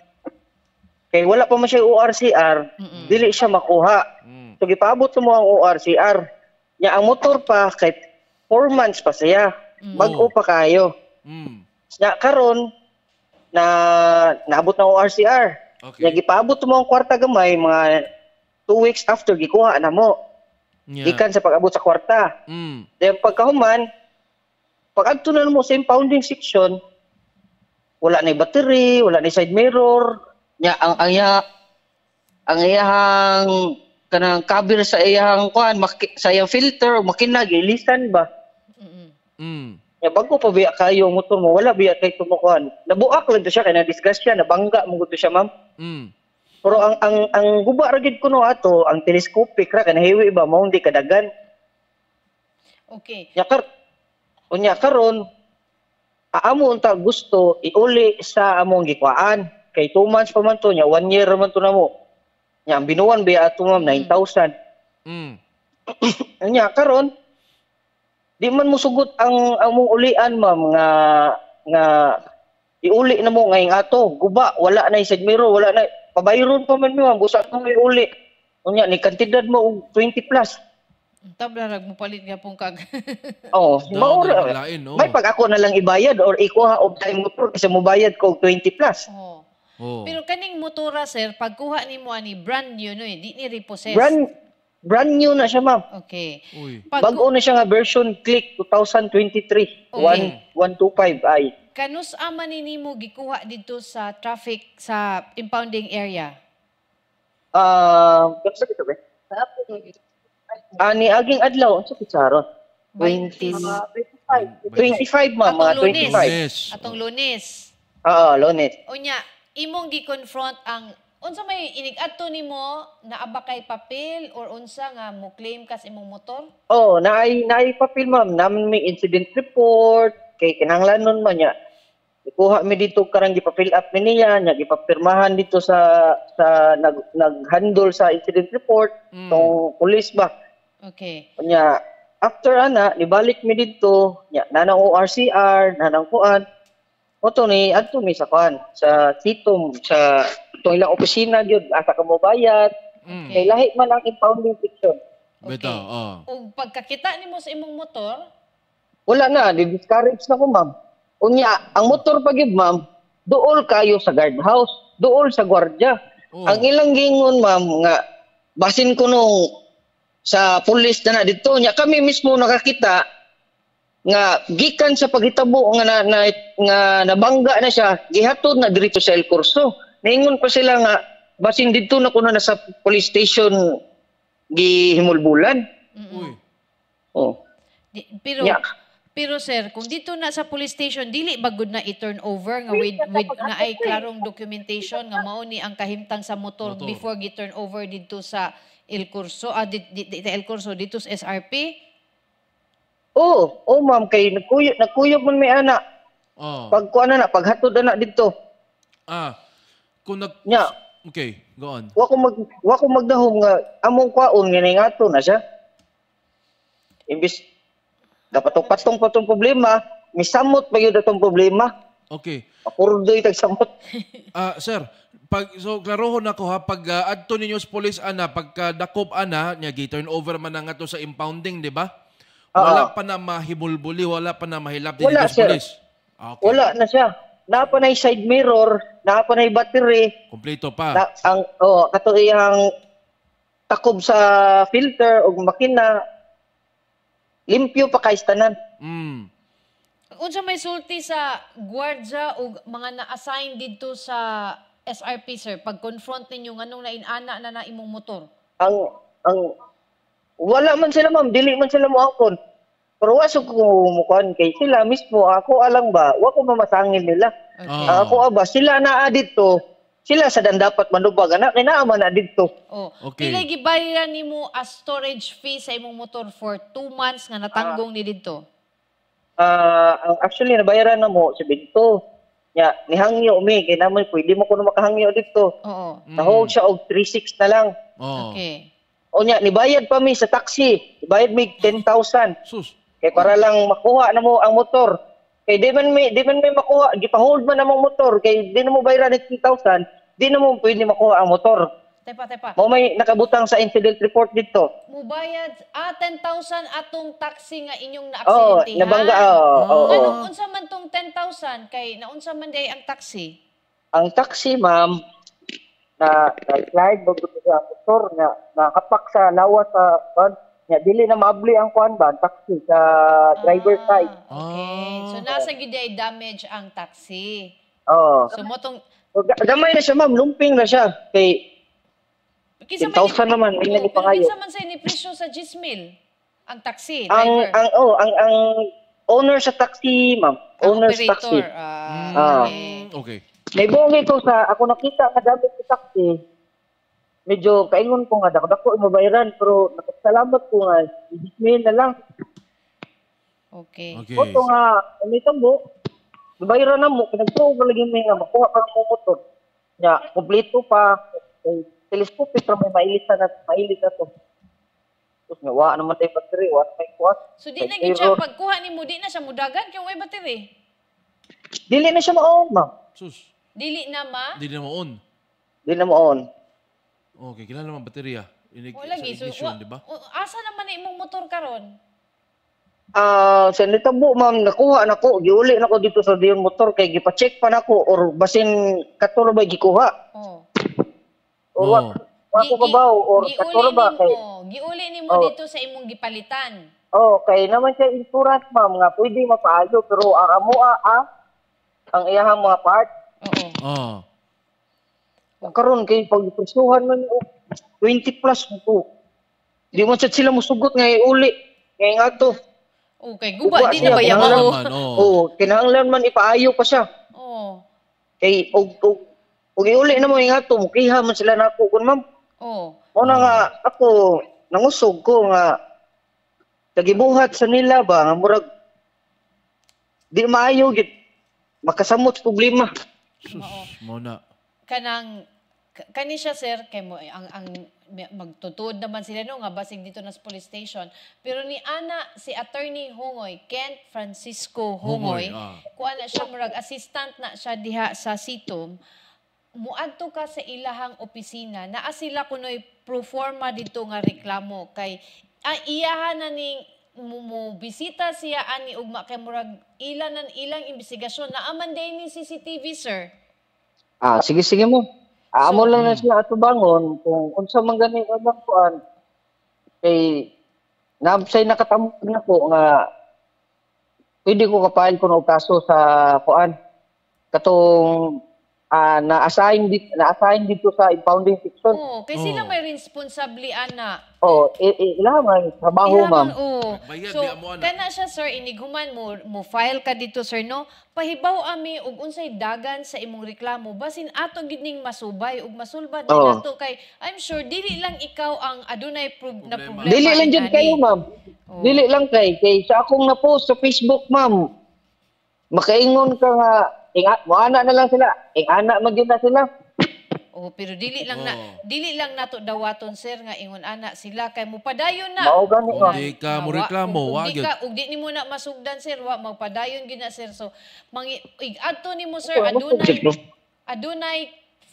S5: kay wala pa man siya ORCR, mm-hmm. dili siya makuha. Mm. So gipaabot mo ang ORCR. Nya ang motor pa kay 4 months pa siya. Mm. Bago pa kayo. Mm. Nya karon na naabot na ORCR. Okay. Nya gipaabot mo ang kwarta gamay mga 2 weeks after gikuha na mo. Yeah. Ikan sa pag-abot sa kwarta. Mm. Then pagkahuman, pag adto na mo sa impounding section, wala na battery, wala na side mirror, nya ang ang iya ang iyahang kanang cover sa iyang kuan maki, sa iyang filter o makina gilisan ba. Mm. Mm. Ya bago pa biya kayo motor mo, wala biya kay tumukuan. Nabuak lang to siya kay na discuss siya, nabangga mo to siya, ma'am. Mm. Pero ang ang ang guba ra gid kuno ato, ang telescopic ra kan hiwi ba mao hindi kadagan. Okay. Yakar unya karon amo unta gusto iuli sa among gikwaan kay 2 months pa man to nya 1 year man to na mo nya ang binuan ba ato ma'am 9000 mm. Hmm. nya karon di man mo sugot ang among ulian ma'am nga nga iuli na mo ngayong ato guba wala na isig miro wala na pabayron pa man mo ma'am busa mo iuli unya ni kantidad mo 20 plus
S2: Tabla palit nga pong kag.
S5: Oo, oh, maura. Lain, May pag ako na lang ibayad or ikuha of time motor kasi mo bayad ko 20 plus. Oo. Oh. Oh.
S2: Pero kaning motora sir, pagkuha nimo ani brand new no, eh, di ni repossess. Brand
S5: brand new na siya, ma'am. Okay. Uy. Pag Bago na siya nga version click 2023 okay. 125 ay.
S2: Kanus ama ni nimo gikuha dito sa traffic sa impounding area?
S5: Ah, uh, kasi dito ba? Sa Ani ah, aging adlaw unsa kutsarot. 20.
S2: 25. 25, 25 ma'am. 25. Atong lunes.
S5: Oo, lunes.
S2: Unya, imong gi-confront ang unsa may inig-adto nimo na aba papel or unsa nga mo claim kas imong motor?
S5: Oh, naay naay papel ma'am. Namin may incident report kay kinahanglanon man niya. Ikuha mi dito karang gi gipapil up mi niya, niya gipapirmahan dito sa sa nag nag-handle sa incident report mm. tong pulis ba. Okay. Nya, after ana, nibalik mi dito, nya, nanang ORCR, nanang kuan, Oto ni, adto mi sa kuan, sa sitom, sa itong ilang opisina yun, asa ka mo bayad, mm. kay lahi man ang impounding section.
S3: Okay. Beto, oh.
S2: Ug pagkakita nimo sa imong motor,
S5: wala na, di-discourage na ko, ma'am. Unya, ang motor pa ma'am, dool kayo sa guardhouse, dool sa gwardiya. Oh. Ang ilang gingon, ma'am, nga basin ko nung sa pulis na na dito niya kami mismo nakakita nga gikan sa paghitabo nga na, na nga nabangga na siya gihatod na dito sa El Corso naingon pa sila nga basin dito na kuno na sa police station gihimulbulan mm-hmm. oh
S2: Di, pero yeah. pero sir kung dito na sa police station dili bagud na i-turn over nga with, with na ay klarong documentation nga mao ni ang kahimtang sa motor, motor. before gi-turn over dito sa El Curso, ah, di, di, di, El Curso, dito sa SRP?
S5: Oo, oh, oh ma'am, kay nagkuyog, nagkuyog man may anak. Oh. Pag kuha na paghatod na dito. Ah, kung nag... Nya.
S1: Okay, go on.
S5: Wa ko mag wa ko magdahom nga among kwaon nga ngato na siya. Imbis kapatong-patong pa tong problema, misamot pa gyud atong problema. Okay. Apurdo itag samot.
S1: Ah, uh, sir, pag so klarohon nako ha pag uh, adto ninyo sa pulis ana pagka dakop ana nya giturn over man nga to sa impounding di ba? Ah, wala uh, pa na mahibulbuli, wala pa na mahilap din sa pulis. Okay.
S5: Wala na siya. Napa na side mirror, napa na battery.
S1: Kompleto pa. Na,
S5: ang oh, kato iyang takob sa filter o makina limpyo pa kay tanan. Mm.
S2: Unsa may sulti sa gwardiya o mga na-assign dito sa SRP, sir, pag confront ninyo, anong nainana na na imong motor?
S5: Ang, ang, wala man sila ma'am, dili man sila mo akon. Pero wa ko mukuan kay sila mismo, ako alang ba, wa ko mamasangin nila. Okay. Ah, ako aba, sila naa dito, sila sa dan dapat manubag ana kay naa man na dito.
S2: Oh. Okay. Pila gibayaran nimo as storage fee sa imong motor for two months nga natanggong ah. ni dito?
S5: Ah, uh, actually nabayaran na mo sa dito nya ni hangyo mi kay naman pwede mo kuno makahangyo dito. Oo. Nahog siya og 36 na lang.
S3: Oo. Okay.
S5: O nya nibayad pa mi sa taxi. Bayad mi 10,000. Sus. Kay para lang makuha na mo ang motor. Kay di man may di man may makuha, gipahold man namong motor kay di na mo bayaran ni 10,000, di na mo pwede makuha ang motor.
S3: Tepa, tepa.
S2: Mo may nakabutang
S5: sa incident report dito.
S2: Mubayad ah 10,000 atong taxi nga inyong na accident. Oh, nabangga oh. oh, oh. Anong unsa man tong 10,000 kay naunsa man day ang taxi?
S5: Ang taxi, ma'am, na na-slide ba sa motor nga nakapak sa lawa sa van nya dili na maabli ang kuan ba ang taxi sa ah, driver ah, side. Okay. Ah. So
S2: nasa gyud damage ang taxi.
S5: Oh. So mo tong gamay na siya ma'am, lumping na siya kay Kinsa 10,000 naman, hindi pa kayo. Kinsa
S2: man sa inipresyo sa Gismil? Ang taxi, driver? Ang,
S5: ang, oh, ang, ang owner sa taxi, ma'am. Owner sa taxi. Ah, ah. okay. May buong ito sa, ako nakita nga dami sa taxi, medyo kaingon ko nga, dakdako yung mabayaran, pero nakasalamat ko nga, Gismil na lang.
S3: Okay. okay. Oto nga,
S5: umitang mo, mabayaran na mo, pinagtuog lagi may nga, makuha pa ng motor. Ya, kompleto pa, okay telescope pero may mailit na nato, na to. Tapos nga, wa naman tayo battery, wa may kuwat. So di na gid
S2: pagkuha ni mo, di na siya mudagan kay way battery.
S5: Dili na siya maon, ma'am. Sus.
S2: Dili na ma?
S1: Dili na maon. Dili na maon. Okay, kailan naman baterya? Ah? Inig, Wala gi. So, ignition, di ba?
S2: asa naman na imong motor karon?
S5: Ah, uh, sa nitabo ma'am nakuha nako, giuli nako dito sa diyon motor kay gipa-check pa nako or basin katuro ba gikuha. Oh. Or oh. Wako ka ba? Or katuro
S2: ba? Giuli ni mo dito sa imong gipalitan.
S5: Okay, naman siya insurance ma'am nga pwede mapaalo pero ang amo a ang iyahang mga part. Oo. Oh. Ang karon kay pagpresuhan man og 20 plus mo ko. Di man sad sila musugot nga uli. Ngay nga to.
S2: Okay, guba, di na ba yaman?
S5: Oh. Oo, kinahanglan man ipaayo pa siya. Oo. Oh. Kay og og Ug iuli na mo ingat ingato, mukiha man sila na nako kun ma'am.
S3: Oo. Oh. Una nga
S5: ako nangusog ko nga nagibuhat sa nila ba nga murag di maayo git, makasamot problema. Sus, mo na.
S2: Kanang kani siya sir kay mo eh, ang ang magtutuod naman sila no nga basig dito nas police station pero ni ana si attorney Hungoy Kent Francisco Hungoy, Hungoy ah. kuha na siya murag assistant na siya diha sa Sitom muadto ka sa ilahang opisina naa sila kunoy proforma forma dito nga reklamo kay ang ah, iyahan na ning mumubisita siya ani ugma kay murag ilan an ilang imbestigasyon na aman day ni CCTV sir.
S5: Ah sige sige mo. Ah, amo so, lang na hmm. sila atubangon kung unsa man gani abang kuan kay nabsay nakatamog na ko nga pwede ko kapain kuno og kaso sa kuan katong uh, na-assign dito, na-assign dito sa impounding section. Oo, oh, kasi oh.
S2: sila may responsable ana.
S5: Oo, oh, ilamang trabaho, ma'am. Oo. Oh.
S2: Bayad so, kana siya sir iniguman mo mo file ka dito sir no. Pahibaw ami og unsay dagan sa imong reklamo basin ato gid ning masubay og masulbad oh. nato kay I'm sure dili lang ikaw ang adunay pro- problema. na problema. Dili lang jud kayo, ma'am.
S5: Oh. Dili lang kay kay sa akong na-post sa Facebook, ma'am. Makaingon ka nga ing mo ana na lang sila. Ing ana magyud na sila.
S2: Oh, pero dili lang na oh. dili lang nato dawaton sir nga ingon ana sila kay mupadayon na. Mao gani oh. ka. Di ka mo reklamo wa gyud. Di ka ug di nimo na masugdan sir wa magpadayon gyud na sir. So mangi adto nimo sir adunay adunay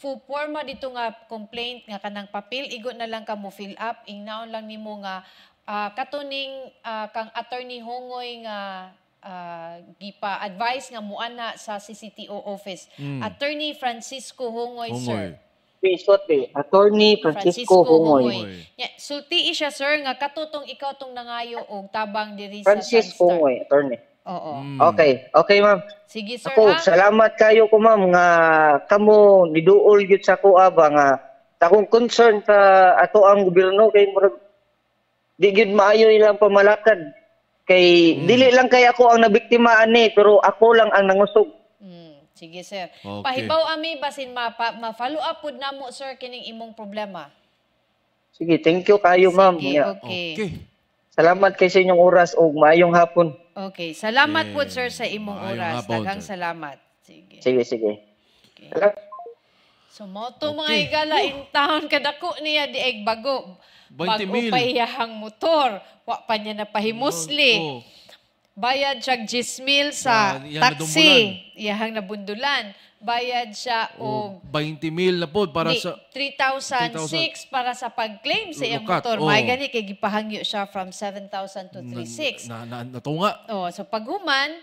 S2: fu forma dito nga complaint nga kanang papel igo na lang ka mo fill up ingnaon lang nimo nga uh, katuning uh, kang attorney Hongoy nga uh, ah, gipa advice nga muana sa CCTO office. Mm. Attorney Francisco Hongoy, Hongoy. sir.
S5: Pisote, Attorney Francisco, Francisco Hongoy. Hongoy.
S2: Yeah, so siya sir nga katutong ikaw tong nangayo og tabang diri sa
S5: Francisco Hongoy, attorney. Oo. Mm. Okay, okay ma'am. Sige sir. Ako, ha? salamat kayo ko ma'am nga kamo niduol gyud sa kuha ba nga takong concern ta ato ang gobyerno kay murag di gyud maayo ilang pamalakad Kay mm. dili lang kay ako ang nabiktima ani eh, pero ako lang ang nangusog.
S2: Mm. Sige sir. Okay. Pahibaw ami basin mapa ma-follow up pud namo sir kining imong problema.
S5: Sige, thank you kayo ma'am. Sige, yeah. okay. okay. Salamat kay sa inyong oras ug maayong hapon.
S2: Okay, salamat yeah. po sir sa imong maayong oras. Daghang salamat.
S5: Sige. Sige, sige. Okay. Salamat.
S2: So, moto okay. mga igala, in town, kadako niya di ay bago. Bago pa iyahang motor. Wa pa niya na Oh. oh. Bayad siya gismil sa uh, taxi. Na iyahang nabundulan. Bayad siya o... Oh,
S1: 20 mil na po para di, sa...
S2: 3,006 para sa pag-claim sa iyang motor. Oh. May gani, kay gipahangyo siya from 7,000 to 3,600. Na,
S1: na, na, natunga.
S2: Oh, so paghuman,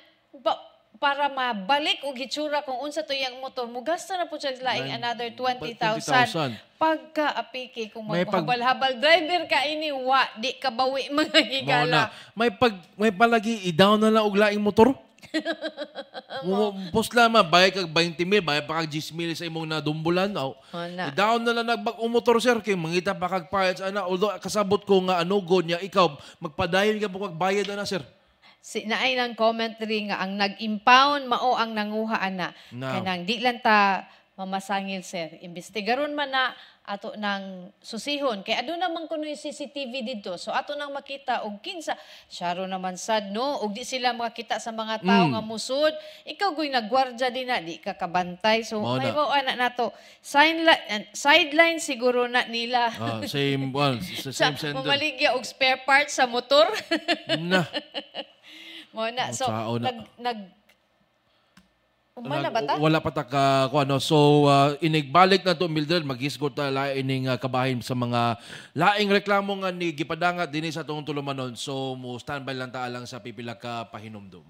S2: para mabalik og gitsura kung unsa to yang motor mo gasta na po siya laing another 20,000 pagka apiki kung maghabal-habal pag... driver ka ini wa di ka bawi mga higala
S1: may pag may palagi i-down na lang og laing motor Pos ma, bayad kag 20 mil, bayad pa kag 10 mil sa imong nadumbulan. Oh. Wala. Down na lang nagbag motor sir, kay mangita pa kag pilots, ana. Although kasabot ko nga ano, go niya, ikaw, magpadayon ka po kag bayad, ana, sir
S2: si naay ng commentary nga ang nag-impound mao ang nanguha ana no. kanang di lang ta mamasangil sir imbestigaron man na ato nang susihon kay aduna man kuno CCTV didto so ato nang makita og kinsa syaro naman sad no og di sila makita sa mga tawo mm. nga musud ikaw goy nagwardya din na di ka kabantay so Mao may ko ana nato eh, sideline siguro na nila oh,
S1: same well, same sender maligya
S2: og spare parts sa motor na Mo na so na- nag nag Umana ba ta? Wala
S1: pa ta ka ano. So, uh, inigbalik na to, Mildred, maghisgot ta lain ning uh, kabahin sa mga laing reklamo nga ni Gipadangat din sa tong tulumanon. So, mo standby lang ta lang sa pipila ka pahinomdom.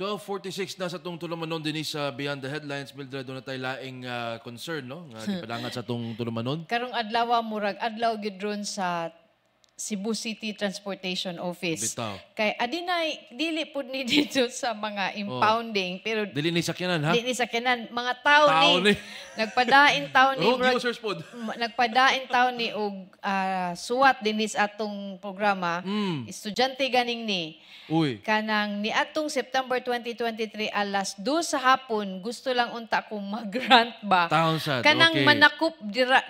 S1: 12.46 na sa itong tulumanon din sa uh, Beyond the Headlines. Mildred, doon na tayo laing uh, concern, no? Nga, di palangat sa itong tulumanon.
S2: Karong adlaw murag adlaw gidron sa Cebu City Transportation Office. Bitaw. Kay adinay ah, dili pud ni dito sa mga oh. impounding oh. pero
S1: dili ni sakyanan ha. Dili ni
S2: sakyanan mga tao, ni, ni. nagpadain tao ni oh, users pod. nagpadain tao ni og uh, suwat dinis atong programa. Mm. Estudyante ganing ni. Uy. Kanang ni atong September 2023 alas 2 sa hapon gusto lang unta ko mag-grant ba. Taon sad. Kanang okay. manakop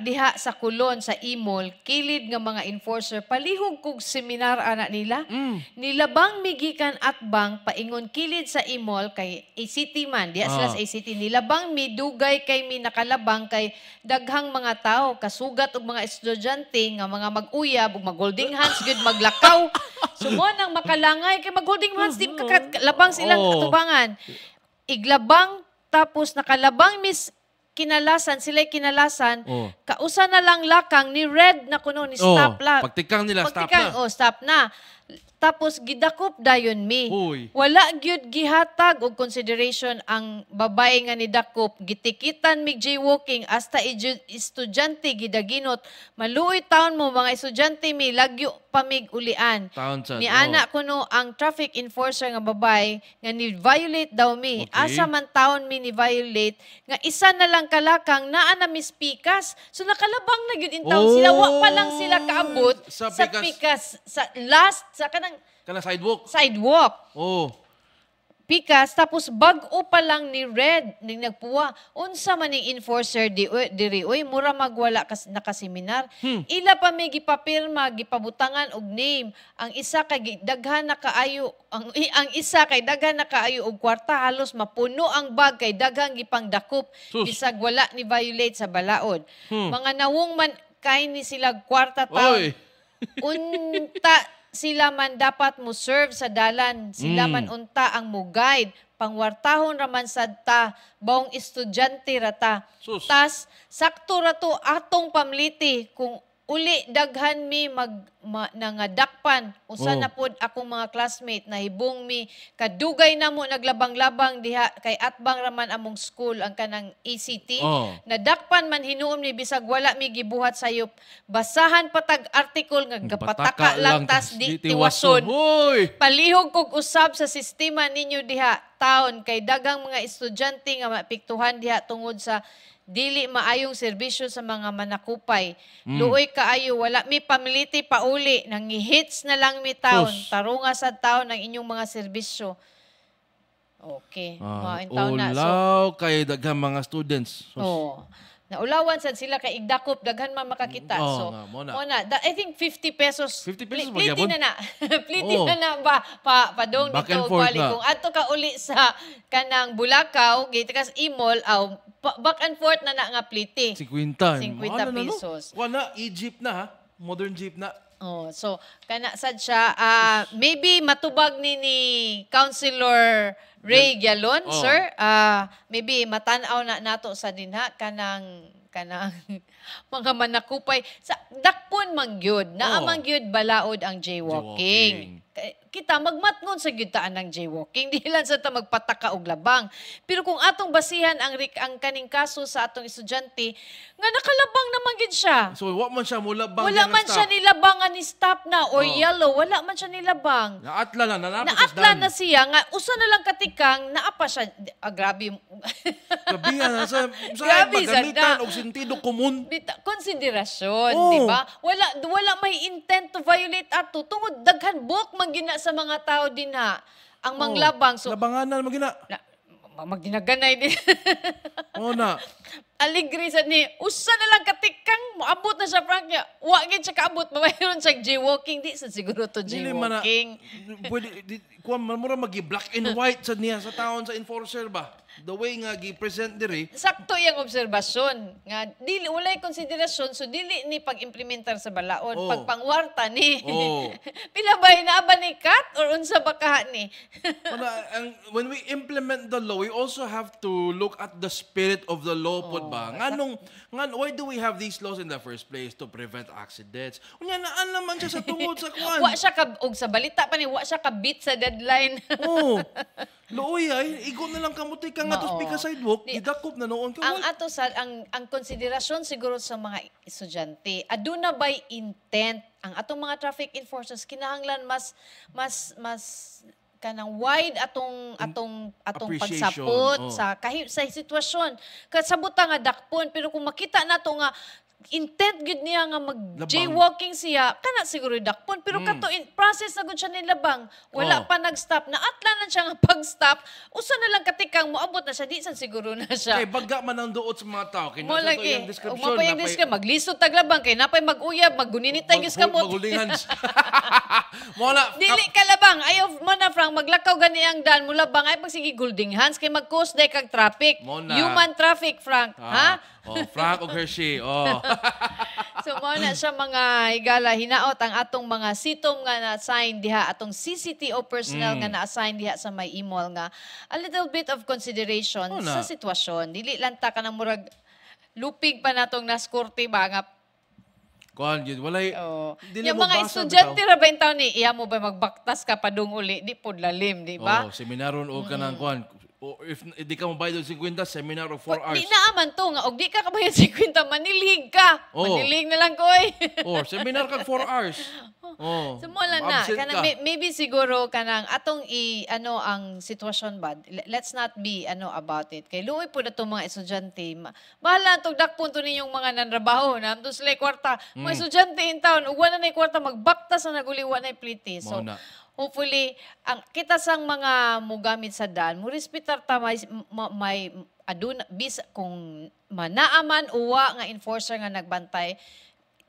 S2: diha sa Kulon sa Imol kilid nga mga enforcer pa palihog kog seminar ana nila. Mm. Nilabang migikan at bang paingon kilid sa imol kay ACT man. Di sila ah. sa ACT. Nilabang midugay kay minakalabang kay daghang mga tao. Kasugat og mga estudyante nga mga mag-uyab ug mag-holding hands gud maglakaw. Sumon nang makalangay kay mag-holding hands di mm-hmm. labang silang oh. atubangan. Iglabang tapos nakalabang miss kinalasan, sila'y kinalasan, oh. kausa na lang lakang ni red na kuno ni oh, stop lang. Pagtikang nila, pagtikang, stop na. Oh, stop na. Tapos gidakop dayon mi. Uy. Wala gyud gihatag og consideration ang babae nga nidakop. Gitikitan mig jaywalking hasta estudyante gidaginot. Maluoy taon mo mga estudyante mi lagyo pamig ulian. Taon Ni ana oh. kuno ang traffic enforcer nga babae nga ni violate daw mi. Okay. Asa man taon mi ni violate nga isa na lang kalakang naa na mi mispikas. So nakalabang na gyud in taon oh. sila wa pa lang sila kaabot sa, sa pikas sa last sa kanang Kana sidewalk. Sidewalk. Oh. Pikas, tapos bag-o pa lang ni Red, ning nagpuwa, unsa man ning enforcer di, diri, uy, mura magwala kas, nakaseminar. Hmm. Ila pa may gipapirma, gipabutangan og name. Ang isa kay daghan na kaayo, ang, ang isa kay daghan na kaayo og kwarta, halos mapuno ang bag kay daghang gipangdakop. Bisag wala ni violate sa balaod. Hmm. Mga nawong man, kain ni sila kwarta taon. Unta sila man dapat mo serve sa dalan, sila mm. man unta ang mo guide, pangwartahon raman sadta, baong estudyante rata. Sus. Tas, sakto rato atong pamliti kung uli daghan mi mag ma, nangadakpan usa oh. na pod akong mga classmate na hibong mi kadugay na mo naglabang-labang diha kay atbang raman among school ang kanang ECT oh. nadakpan man hinuom ni bisag wala mi gibuhat sayo basahan patag article nga hmm, gapataka lang, tas di tiwason palihog kog usab sa sistema ninyo diha taon kay dagang mga estudyante nga mapiktuhan diha tungod sa dili maayong serbisyo sa mga manakupay mm. luoy kaayo wala mi pamiliti pa uli, nangihits na lang mi taon, Sus. tarunga sa taon ang inyong mga serbisyo. Okay. Ah, Mga taon na. So, ulaw
S1: kay daghang mga students. So,
S3: oh,
S2: naulawan sad sila kay igdakop daghan man makakita. Mm, oo, so, nga, mo na. muna, da- I think 50 pesos. 50 pesos Pli- pliti na na. pliti Oo. na na ba pa padong Back dito forth bali kung ato ka uli sa kanang Bulacau, gitikas Imol, aw back and forth na na nga pliti. 50. 50 Ano na, no? pesos. Wala, Egypt na ha. Modern Jeep na. Oh, so kana sad siya uh, maybe matubag ni ni Councilor Ray Galon, oh. sir. Uh, maybe matanaw na nato sa dinha kanang kanang mga manakupay sa dakpon mangyud. na oh. amang balaod ang jaywalking. jaywalking kita magmatngon sa gitaan ng jaywalking lang sa ta magpataka og labang pero kung atong basihan ang ang kaning kaso sa atong estudyante nga nakalabang naman gid siya so wa man siya mulabang wala man siya nilabangan ni stop na or oh. yellow wala man siya nilabang
S1: naatla na nanapos naatla na
S2: siya nga usa na lang katikang naapa siya ah, grabe grabe na ah. sa sa grabe, pagamitan og sentido komun konsiderasyon oh. di ba wala wala may intent to violate ato tungod daghan book man gina sa mga tao din ha. Ang oh, manglabang. So, Labanganan mo gina. Na, magdinaganay din. Oo na. Aligri sa ni, usa na lang katikang, maabot na siya Frank niya. Wagin siya kaabot, mamayroon siya j Di sa siguro to J-walking. Pwede, di, kuan man mura magi
S1: black and white sa niya sa taon sa enforcer ba. The way nga gi-present diri.
S2: Sakto yang observation nga dili walay konsiderasyon so dili ni pag-implementar sa balaon oh. pangwarta ni. Oh. Pila ba hinaba ni cut or unsa ba kaha ni?
S1: when we implement the law, we also have to look at the spirit of the law oh. pod ba. Nganong ngan why do we have these laws in the first place to prevent accidents?
S2: Unya naan naman siya sa tungod sa kwan wa siya ka og sa balita pa ni wa siya kabit sa dead headline. Oo. Oh.
S1: Looy ay, igo na lang kamutay ka nga to pika
S2: sidewalk, gidakop na noon ka. Ang ato sa ang ang konsiderasyon siguro sa mga estudyante, aduna by intent ang atong mga traffic enforcers kinahanglan mas mas mas kanang wide atong atong atong pagsapot oh. sa kahit sa sitwasyon kasabot nga dakpon pero kung makita nato nga intent gud niya nga mag jaywalking siya kana siguro dakpon pero mm. kato in process na gud siya labang wala oh. pa nag-stop na atla na siya nga pag-stop usa na lang katikang moabot na siya di san siguro na siya kay baga man ang duot sa
S1: mga tao kay mo lagi eh. mo pa yung diska
S2: maglisod tag labang kay napay mag-uyab maguninitay gyud kamot magulingan wala dili ka labang ayo mo na frank maglakaw gani ang dan mo labang ay pagsigi golding hands kay mag-cause day kag traffic human traffic frank ah. ha
S1: oh frank og hershey oh
S2: so mao na siya mga higala hinaot ang atong mga sitom nga na-assign diha atong CCTO personnel mm. nga na-assign diha sa may imol nga a little bit of consideration oh, sa sitwasyon. Dili lang ta kanang murag lupig pa natong naskurti ba nga
S1: Kuan yun, walay... Oh. Yung mga estudyante ra
S2: ba taon ni, iya mo ba magbaktas ka pa dong uli, di po lalim, di ba? oh,
S1: seminaron o ka ng mm. kuan, o if hindi ka mabayad ng 50, seminar of 4 hours. Hindi
S2: naaman to nga. Og di ka kabayad 50, manilig ka. Oh. Manilig na lang koy. eh. oh,
S1: seminar kag
S2: 4 hours. Oh. So na. Kanang, ka. Maybe siguro kanang atong i, ano ang sitwasyon ba? Let's not be ano about it. Kay luoy po na itong mga estudyante. Bahala itong dakpunto ninyong mga nanrabaho. Na? Doon sila kwarta. Mm. Mga hmm. estudyante in town, uwan na na kwarta, magbaktas na naguliwa na yung pliti. So, Mauna hopefully, ang kita sang mga mugamit sa dan mo respetar ta may, may aduna, bis kung manaaman uwa nga enforcer nga nagbantay,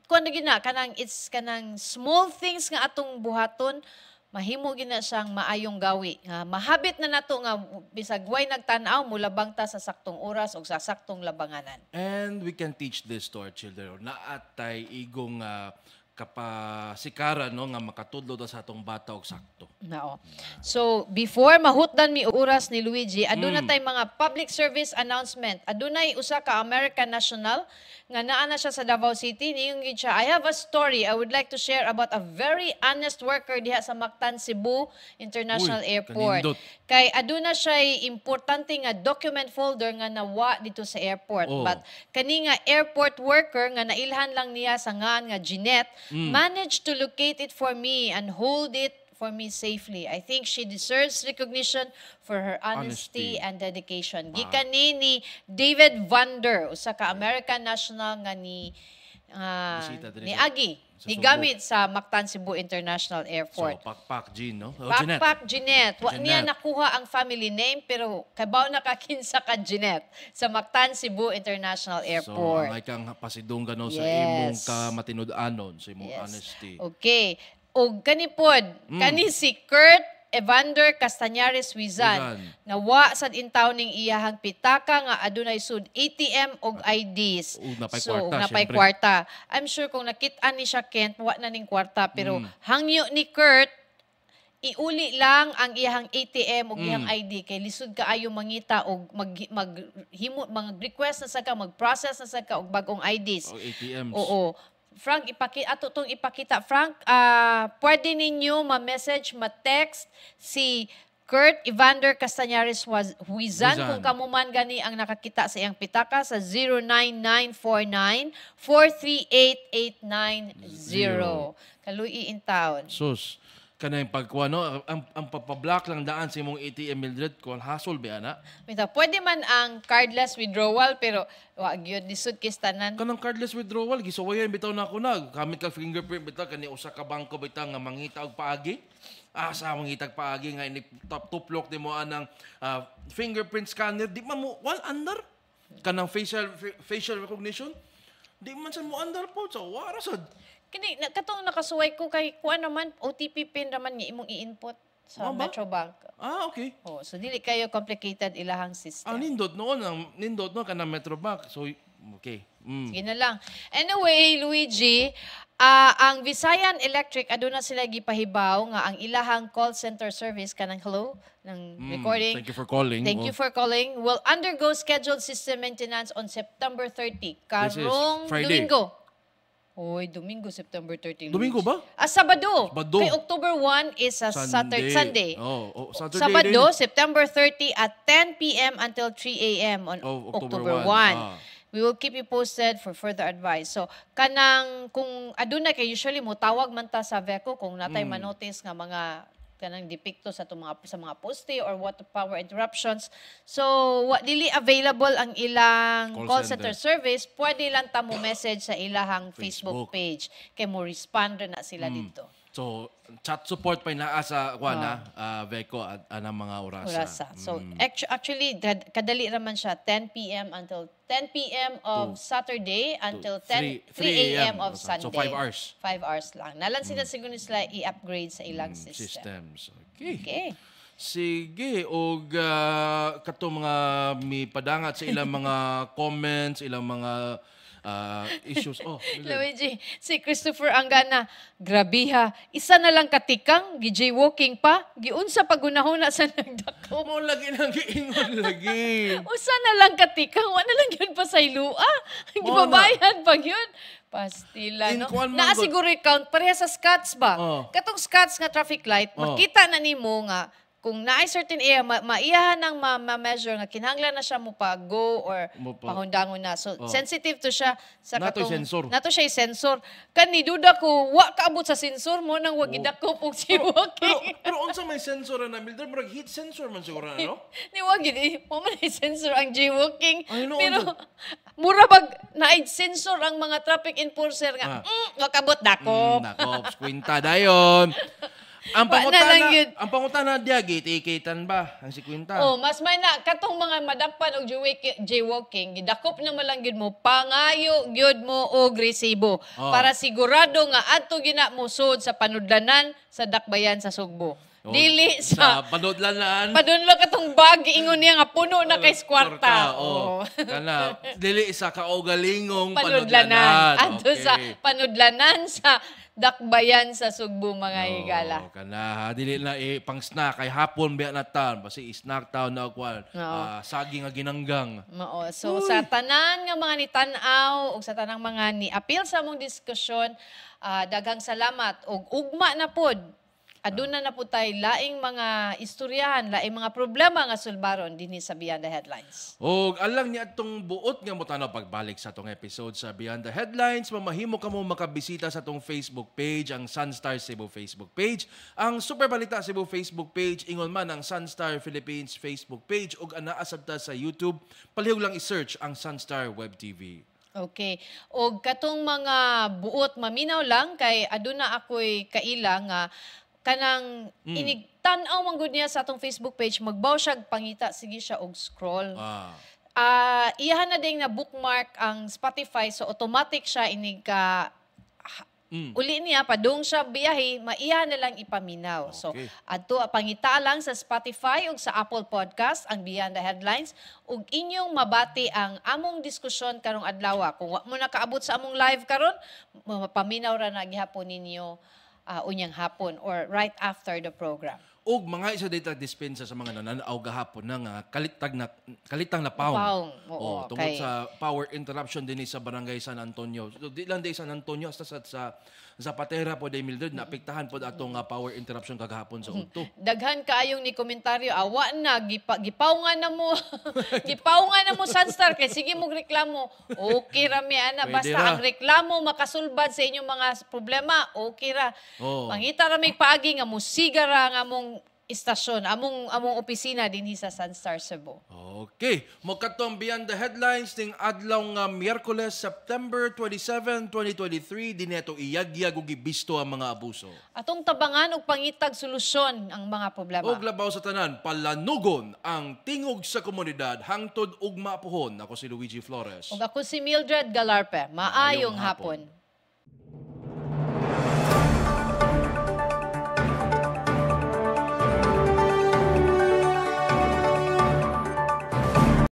S2: kun ano gina, kanang, it's kanang small things nga atong buhaton, mahimo gina siyang maayong gawi nga mahabit na nato nga bisag way nagtan-aw mula labang ta sa saktong oras o sa saktong labanganan
S1: and we can teach this to our children na atay igong uh, kapasikara no nga makatudlo da sa atong bata og sakto.
S2: Nao. So before mahutdan mi oras ni Luigi, aduna mm. tay mga public service announcement. Adunay usa ka American National nga naa na siya sa Davao City niingon gid siya I have a story I would like to share about a very honest worker diha sa Mactan Cebu International Uy, Airport kanindot. kay aduna siya importante nga document folder nga nawa dito sa airport oh. but kani nga airport worker nga nailhan lang niya sa ngaan nga Jeanette mm. managed to locate it for me and hold it for me safely. I think she deserves recognition for her honesty, honesty. and dedication. Wow. Gikan ni, ni David Vander, usa ka American national nga ni uh, ni Agi ni gamit sa Mactan Cebu International Airport. So,
S1: Pakpak Jean, no? Oh, Pakpak Pak
S2: Jeanette. Wa niya nakuha ang family name, pero kabaw nakakinsa ka Jeanette sa Mactan Cebu International Airport. So,
S1: may kang pasidong gano'n yes. sa imong kamatinud-anon, sa imong yes. honesty.
S2: Okay og kanipod mm. kani si Kurt Evander Castañares Wizan nawa sad intaw ning iyahang pitaka nga adunay sud ATM og ah, IDs uh, so kwarta, napay kwarta I'm sure kung nakit-an ni siya Kent wa na ning kwarta pero mm. hangyo ni Kurt iuli lang ang iyahang ATM o mm. iyang ID kay lisod kaayo mangita og mag mag himo mag request na sa ka mag process na sa ka og bagong IDs. O ATMs. Oo. Frank, ipakita, ato tong ipakita. Frank, uh, pwede ninyo ma-message, ma-text si Kurt Evander Castañares Huizan, kung kamo man gani ang nakakita sa iyang pitaka sa 09949-438-890. Kaluiin taon.
S1: Sus kanay pagkuha no ang, ang papablock lang daan sa imong ATM Mildred kon hassle be ana
S2: Minta pwede man ang cardless withdrawal pero wa gyud lisod kay tanan kanang cardless withdrawal
S1: gisuwayan bitaw na ako na gamit ka fingerprint bitaw kani usa ka bangko bitaw nga mangita og paagi asa ah, mangita og paagi nga ini top tuplok nimo anang uh, fingerprint scanner di man mo wal under kanang facial
S2: facial recognition di man sa mo under po sa so, wara sad Kini katong nakasuway ko kay kuan naman OTP pin naman nga imong i-input sa ah, Metro Bank. Ah, okay. Oh, so dili kayo complicated ilahang system. Ah, nindot noon ang nindot no kana Metro Bank. So okay. Mm. Sige na lang. Anyway, Luigi, uh, ang Visayan Electric aduna sila gipahibaw nga ang ilahang call center service kanang hello ng mm, recording. Thank you for
S1: calling. Thank oh. you for
S2: calling. Will undergo scheduled system maintenance on September 30 karong Friday. Domingo. Hoy, Domingo, September 13. Domingo ba? Ah, Sabado. Sabado. Kay October 1 is uh, a Sunday. Saturday. Sunday. Oh, oh, Saturday Sabado, din. September 30 at 10 p.m. until 3 a.m. on oh, October, October 1. 1. Ah. We will keep you posted for further advice. So, kanang kung aduna kay usually mo tawag man ta sa VECO kung natay mm. manotice nga mga ka ng depekto sa mga sa mga poste or water power interruptions. So, what dili available ang ilang call, call center. center service, pwede lang ta mo message sa ilang Facebook, Facebook page kay mo respond na sila mm. dito.
S1: So, chat support pa ah, na sa ah. wala uh, Veco at ah, anang mga
S2: orasa. Orasa. So, mm. actually kadali naman siya 10 PM until 10 PM of to, Saturday until 10 3, 3 AM of Sunday. So 5 hours. 5 hours lang. Nalansin mm. na siguro sila i-upgrade sa ilang mm, system. systems. Okay. Okay.
S1: Sige, o uh, kato mga may padangat sa ilang mga comments, ilang mga uh, issues. Oh,
S2: Luigi, si Christopher ang gana. grabiha, isa na lang katikang, gi walking pa, giunsa pagunahuna sa nagdako. Mo lagi nang giingon lagi. Usa na lang katikang, wala lang yun pa sa ilua. Gibabayan pag yun. Pastila, no? Naa siguro count, pareha sa Scots ba? Oh. Katong Scots nga traffic light, oh. makita na nimo nga, kung naay certain area, ma maiyahan ng ma-measure ma nga kinahanglan na siya mo pa go or Mupa. pahundangon na. So, oh. sensitive to siya. Sa nato katong, sensor. Na to siya sensor. Kan ni duda ko, wa kaabot sa sensor mo nang wag oh. idakop og oh, si Woki. Pero, pero, pero unsa may sensor na builder
S1: Murag heat sensor man siguro na, no?
S2: ni wag gid, mo eh, man sensor ang G-walking. Pero, mura bag na sensor ang mga traffic enforcer nga, ah. mm, wakabot dakop. Mm, dakop,
S1: squinta dayon
S2: ang pangutana, lang yun.
S1: ang pangutana diya, gitikitan ba? Ang si Quinta. Oh, mas
S2: may na, katong mga madapan o jaywalking, gidakop na malanggid mo, pangayo gyud mo og resibo. Oh. Para sigurado nga adto gina musod sa panudlanan sa dakbayan sa Sugbo. Oh, Dili sa, sa
S1: panudlanan.
S2: Padunlo katong bag ingon niya nga puno na kay kwarta. Oh. oh.
S1: Kana dili sa kaugalingong panudlanan. panudlanan. Adto sa
S2: panudlanan sa dakbayan sa Sugbo mga no, higala.
S1: Kana, dili na eh, pang snack kay hapon biya na tan basi snack taon na kwal. No. Uh, sagi nga ginanggang.
S2: Mao. So Uy. sa tanan nga mga ni tan-aw ug sa tanang mga ni apil sa among diskusyon, uh, daghang salamat ug ugma na pod Aduna ah, na po tayo laing mga istoryahan, laing mga problema nga sulbaron dinhi sa Beyond the Headlines.
S1: Og alang niya atong buot nga mo tanaw pagbalik sa atong episode sa Beyond the Headlines, mamahimo ka mo makabisita sa atong Facebook page, ang Sunstar Cebu Facebook page, ang Super Balita Cebu Facebook page, ingon man ang Sunstar Philippines Facebook page og anaa ta sa YouTube, palihog lang i-search ang Sunstar Web TV.
S2: Okay. O katong mga buot maminaw lang kay aduna ako'y kailang nga kanang mm. inig tan-aw man gud niya sa atong Facebook page magbaw siya pangita sige siya og scroll. Ah. Uh, iyahan na ding na bookmark ang Spotify so automatic siya inig ka
S3: ah, Mm. Uli
S2: niya, padung siya biyahe, maiya na lang ipaminaw. Okay. So, ato pangita lang sa Spotify ug sa Apple Podcast ang Beyond the Headlines ug inyong mabati ang among diskusyon karong adlaw. Kung wa mo nakaabot sa among live karon, mapaminaw ra na gihapon ninyo uh, unyang hapon or right after the program.
S1: O mga isa data dispensa sa mga nananaw gahapon ng uh, kalitag na kalitang na paong. Paong. Oo, o, oh, tungkol kay... sa power interruption din sa Barangay San Antonio. So, di lang di San Antonio hasta sa, sa Zapatera po day Mildred, naapektahan po atong uh, power interruption kagahapon sa udto.
S2: Daghan kaayong ni komentaryo, awa na, gipa, gipaw nga na mo. gipaw nga na mo, Sunstar, kay sige mo reklamo. Okay ra mi, ana. Basta ra. ang reklamo makasulbad sa inyong mga problema, okay ra. Oh. Mangita ra may paagi nga musiga ra nga mong istasyon, among among opisina din sa Star Cebu.
S1: Okay, mokatong beyond the headlines ning adlaw nga Miyerkules, September 27, 2023 dineto iyagyag og gibisto ang mga abuso.
S2: Atong tabangan og pangitag solusyon ang mga problema. Og
S1: labaw sa tanan, palanugon ang tingog sa komunidad hangtod ug mapuhon. Ako si Luigi Flores. Ug
S2: ako si Mildred Galarpe. Maayong, Maayong hapon. hapon.